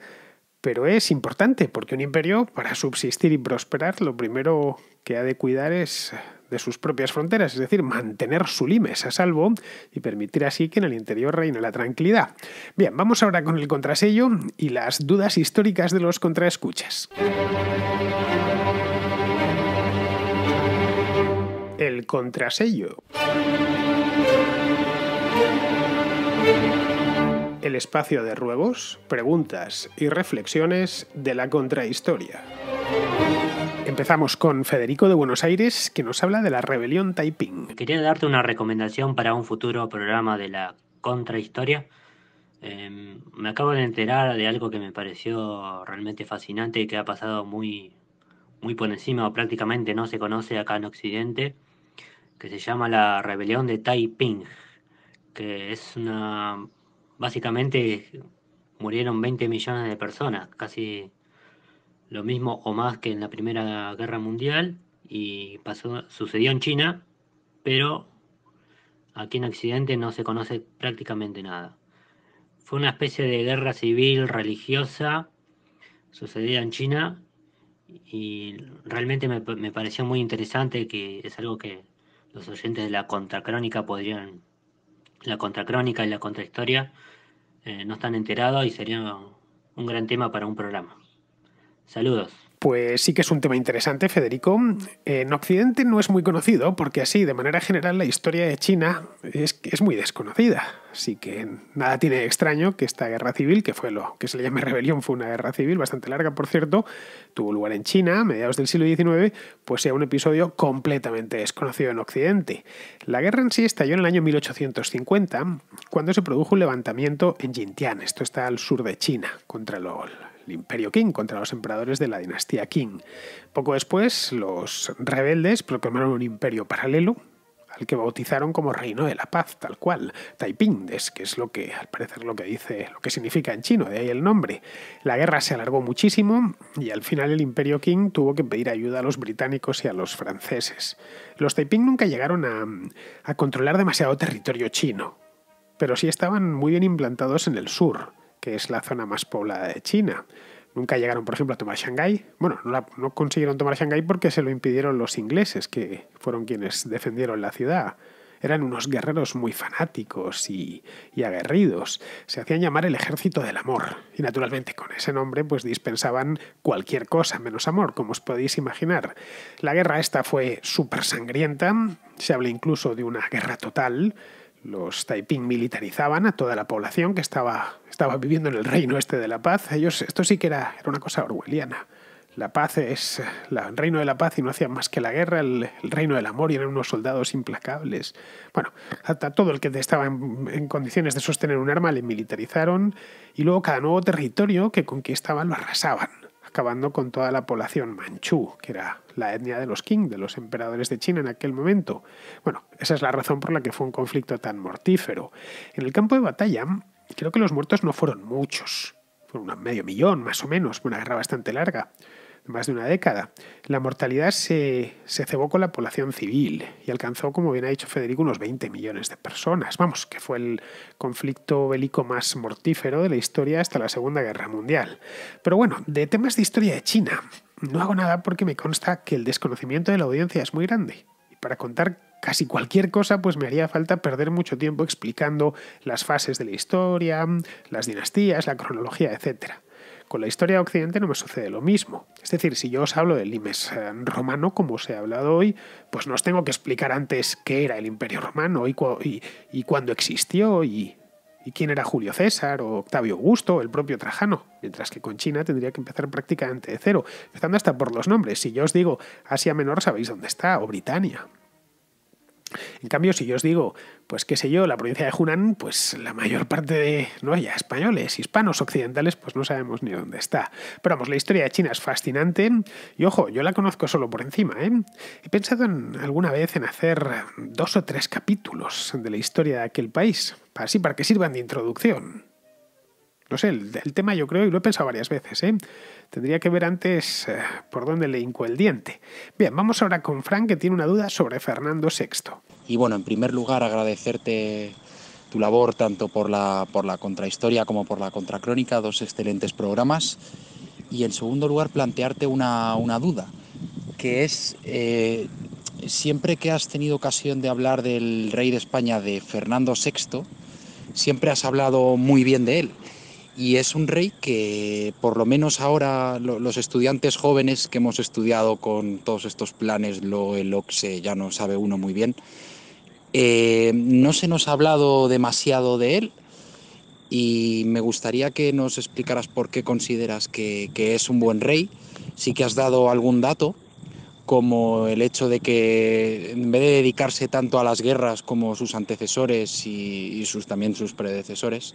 pero es importante porque un imperio para subsistir y prosperar lo primero que ha de cuidar es de sus propias fronteras, es decir, mantener su limes a salvo y permitir así que en el interior reine la tranquilidad. Bien, vamos ahora con el contrasello y las dudas históricas de los contraescuchas. El contrasello. el espacio de ruegos, preguntas y reflexiones de la contrahistoria. Empezamos con Federico de Buenos Aires, que nos habla de la rebelión Taiping. Quería darte una recomendación para un futuro programa de la contrahistoria. Em, me acabo de enterar de algo que me pareció realmente fascinante y que ha pasado muy, muy por encima o prácticamente no se conoce acá en Occidente, que se llama la rebelión de Taiping, que es una básicamente murieron 20 millones de personas, casi lo mismo o más que en la Primera Guerra Mundial y pasó, sucedió en China, pero aquí en Occidente no se conoce prácticamente nada. Fue una especie de guerra civil religiosa sucedida en China y realmente me, me pareció muy interesante que es algo que los oyentes de la contracrónica podrían, la contracrónica y la contrahistoria eh, no están enterados y sería un gran tema para un programa. Saludos. Pues sí que es un tema interesante, Federico. En Occidente no es muy conocido porque así, de manera general, la historia de China es, muy desconocida. Así que nada tiene de extraño que esta guerra civil, que fue lo que se le llama rebelión, fue una guerra civil bastante larga, por cierto, tuvo lugar en China a mediados del siglo XIX, pues sea un episodio completamente desconocido en Occidente. La guerra en sí estalló en el año 1850, cuando se produjo un levantamiento en Yintian, esto está al sur de China, contra el el Imperio Qing, contra los emperadores de la dinastía Qing. Poco después, los rebeldes proclamaron un imperio paralelo, al que bautizaron como Reino de la Paz, tal cual, Taiping, que es lo que al parecer lo que dice, lo que significa en chino, de ahí el nombre. La guerra se alargó muchísimo y al final el Imperio Qing tuvo que pedir ayuda a los británicos y a los franceses. Los Taiping nunca llegaron a, a controlar demasiado territorio chino, pero sí estaban muy bien implantados en el sur que es la zona más poblada de China. Nunca llegaron, por ejemplo, a tomar Shanghái. Bueno, no, consiguieron tomar Shanghái porque se lo impidieron los ingleses, que fueron quienes defendieron la ciudad. Eran unos guerreros muy fanáticos y, aguerridos. Se hacían llamar el ejército del amor. Y naturalmente con ese nombre pues dispensaban cualquier cosa menos amor, como os podéis imaginar. La guerra esta fue súper sangrienta. Se habla incluso de una guerra total los Taiping militarizaban a toda la población que estaba, estaba viviendo en el reino este de la paz. Ellos, esto sí que era, era una cosa orwelliana. La paz es el reino de la paz y no hacían más que la guerra, el, reino del amor y eran unos soldados implacables. Bueno, hasta todo el que estaba en, en, condiciones de sostener un arma le militarizaron y luego cada nuevo territorio que conquistaban lo arrasaban acabando con toda la población manchú, que era la etnia de los Qing, de los emperadores de China en aquel momento. Bueno, esa es la razón por la que fue un conflicto tan mortífero. En el campo de batalla, creo que los muertos no fueron muchos, fueron un medio millón más o menos, una guerra bastante larga más de una década. La mortalidad se, cebó con la población civil y alcanzó, como bien ha dicho Federico, unos 20 millones de personas. Vamos, que fue el conflicto bélico más mortífero de la historia hasta la Segunda Guerra Mundial. Pero bueno, de temas de historia de China, no hago nada porque me consta que el desconocimiento de la audiencia es muy grande. Y para contar casi cualquier cosa, pues me haría falta perder mucho tiempo explicando las fases de la historia, las dinastías, la cronología, etcétera. Con la historia de Occidente no me sucede lo mismo. Es decir, si yo os hablo del limes eh, romano, como os he hablado hoy, pues no os tengo que explicar antes qué era el imperio romano y, cuándo existió y, y quién era Julio César o Octavio Augusto, o el propio Trajano, mientras que con China tendría que empezar prácticamente de cero, empezando hasta por los nombres. Si yo os digo Asia Menor, sabéis dónde está, o Britania. En cambio, si yo os digo, pues qué sé yo, la provincia de Hunan, pues la mayor parte de, no ya, españoles, hispanos, occidentales, pues no sabemos ni dónde está. Pero vamos, la historia de China es fascinante y ojo, yo la conozco solo por encima. ¿eh? He pensado alguna vez en hacer dos o tres capítulos de la historia de aquel país, así para que sirvan de introducción. No sé, el tema yo creo, y lo he pensado varias veces, ¿eh? Tendría que ver antes eh, por dónde le hinco el diente. Bien, vamos ahora con Frank, que tiene una duda sobre Fernando VI. Y bueno, en primer lugar, agradecerte tu labor tanto por la, por la contrahistoria como por la contracrónica, dos excelentes programas. Y en segundo lugar, plantearte una, duda, que es, eh, siempre que has tenido ocasión de hablar del rey de España, de Fernando VI, siempre has hablado muy bien de él y es un rey que por lo menos ahora los estudiantes jóvenes que hemos estudiado con todos estos planes, lo, el ya no sabe uno muy bien, eh, no se nos ha hablado demasiado de él y me gustaría que nos explicaras por qué consideras que, que es un buen rey, sí que has dado algún dato como el hecho de que en vez de dedicarse tanto a las guerras como sus antecesores y, sus, también sus predecesores,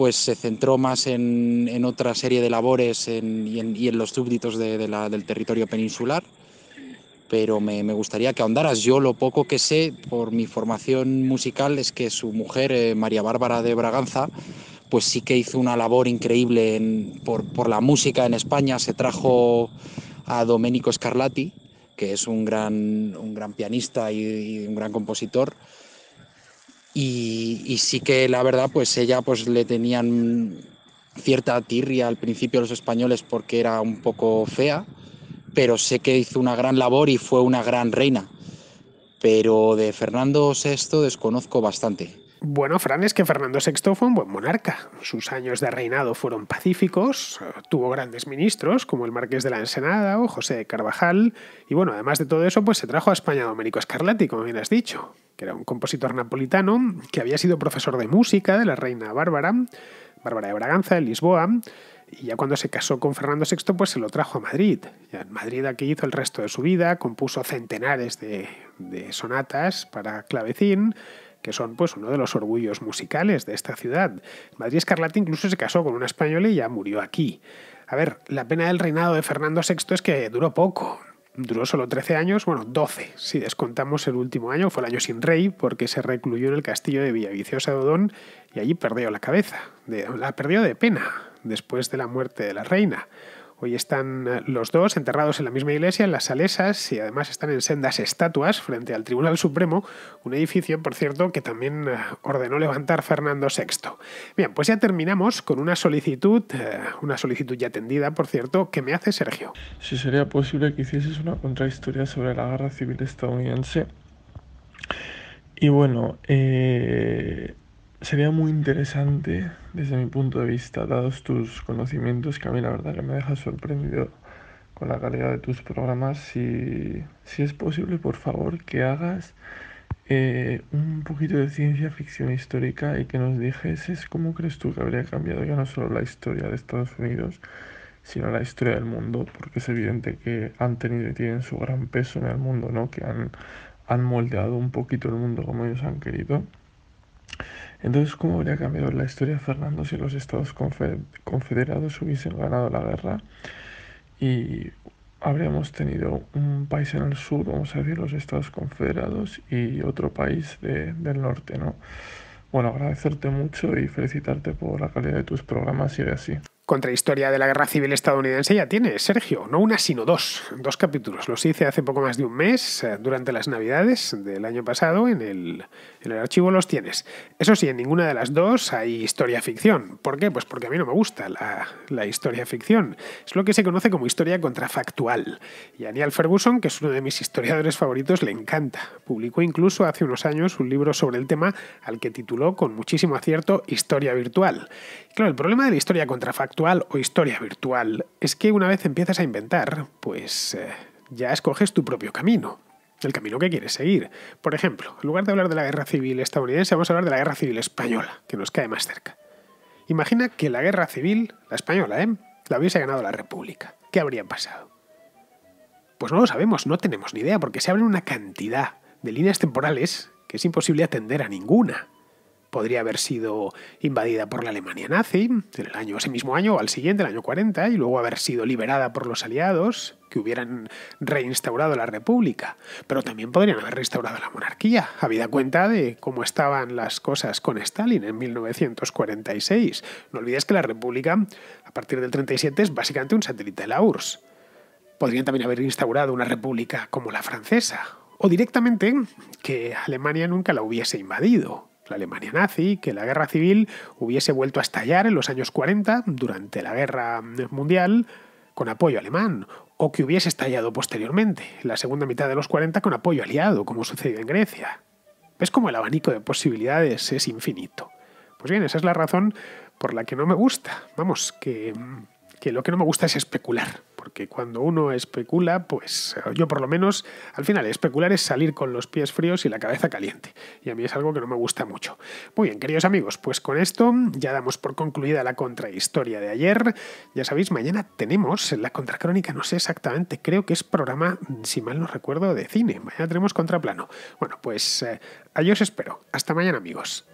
pues se centró más en, otra serie de labores y, en, los súbditos del territorio peninsular. Pero me, gustaría que ahondaras. Yo lo poco que sé por mi formación musical es que su mujer, eh, María Bárbara de Braganza, pues sí que hizo una labor increíble por, la música en España. Se trajo a Domenico Scarlatti, que es un gran, pianista y un gran compositor. Y, sí que la verdad, pues ella pues le tenían cierta tirria al principio los españoles porque era un poco fea, pero sé que hizo una gran labor y fue una gran reina. Pero de Fernando VI desconozco bastante. Bueno, Fran, es que Fernando VI fue un buen monarca. Sus años de reinado fueron pacíficos, tuvo grandes ministros como el Marqués de la Ensenada o José de Carvajal, y bueno, además de todo eso, pues se trajo a España a Domenico Scarlatti, como bien has dicho, que era un compositor napolitano que había sido profesor de música de la reina Bárbara, Bárbara de Braganza, de Lisboa, y ya cuando se casó con Fernando VI, pues se lo trajo a Madrid. Ya en Madrid aquí hizo el resto de su vida, compuso centenares de, de sonatas para clavecín, que son pues uno de los orgullos musicales de esta ciudad. Madrid Escarlata incluso se casó con una española y ya murió aquí. A ver, la pena del reinado de Fernando VI es que duró poco, duró solo 13 años, bueno, 12, si descontamos el último año, fue el año sin rey, porque se recluyó en el castillo de Villaviciosa de Odón y allí perdió la cabeza, la perdió de pena después de la muerte de la reina. Hoy están eh, los dos enterrados en la misma iglesia, en las Salesas, y además están en sendas estatuas frente al Tribunal Supremo, un edificio, por cierto, que también eh, ordenó levantar Fernando VI. Bien, pues ya terminamos con una solicitud, eh, una solicitud ya atendida, por cierto, que me hace Sergio. Si sería posible que hicieses una contrahistoria sobre la guerra civil estadounidense. Y bueno, sería muy interesante desde mi punto de vista, dados tus conocimientos, que a mí la verdad que me deja sorprendido con la calidad de tus programas, si, es posible, por favor, que hagas eh, un poquito de ciencia ficción histórica y que nos es cómo crees tú que habría cambiado ya no solo la historia de Estados Unidos, sino la historia del mundo, porque es evidente que han tenido y tienen su gran peso en el mundo, ¿no? que han, han moldeado un poquito el mundo como ellos han querido. Entonces, ¿cómo habría cambiado la historia Fernando si los estados confederados hubiesen ganado la guerra y habríamos tenido un país en el sur, vamos a decir, los estados confederados y otro país del norte, ¿no? Bueno, agradecerte mucho y felicitarte por la calidad de tus programas, sigue así contrahistoria de la guerra civil estadounidense ya tiene, Sergio, no una sino dos, dos capítulos. Los hice hace poco más de un mes, eh, durante las navidades del año pasado, en el, el archivo los tienes. Eso sí, en ninguna de las dos hay historia ficción. ¿Por qué? Pues porque a mí no me gusta la, la historia ficción. Es lo que se conoce como historia contrafactual. Y a Ferguson, que es uno de mis historiadores favoritos, le encanta. Publicó incluso hace unos años un libro sobre el tema al que tituló con muchísimo acierto Historia Virtual. claro, el problema de la historia contrafactual o historia virtual es que una vez empiezas a inventar, pues eh, ya escoges tu propio camino, el camino que quieres seguir. Por ejemplo, en lugar de hablar de la guerra civil estadounidense, vamos a hablar de la guerra civil española, que nos cae más cerca. Imagina que la guerra civil, la española, ¿eh? la hubiese ganado la República. ¿Qué habría pasado? Pues no lo sabemos, no tenemos ni idea, porque se abren una cantidad de líneas temporales que es imposible atender a ninguna podría haber sido invadida por la Alemania nazi en el año, ese mismo año o al siguiente, el año 40, y luego haber sido liberada por los aliados que hubieran reinstaurado la república. Pero también podrían haber restaurado la monarquía, habida cuenta de cómo estaban las cosas con Stalin en 1946. No olvides que la república, a partir del 37, es básicamente un satélite de la URSS. Podrían también haber instaurado una república como la francesa, o directamente que Alemania nunca la hubiese invadido, la Alemania nazi, que la guerra civil hubiese vuelto a estallar en los años 40 durante la guerra mundial con apoyo alemán, o que hubiese estallado posteriormente, en la segunda mitad de los 40 con apoyo aliado, como sucedió en Grecia. ¿Ves cómo el abanico de posibilidades es infinito? Pues bien, esa es la razón por la que no me gusta. Vamos, que, que lo que no me gusta es especular porque cuando uno especula, pues eh, yo por lo menos, al final, especular es salir con los pies fríos y la cabeza caliente, y a mí es algo que no me gusta mucho. Muy bien, queridos amigos, pues con esto ya damos por concluida la contrahistoria de ayer. Ya sabéis, mañana tenemos la contracrónica, no sé exactamente, creo que es programa, si mal no recuerdo, de cine. Mañana tenemos contraplano. Bueno, pues os eh, espero. Hasta mañana, amigos.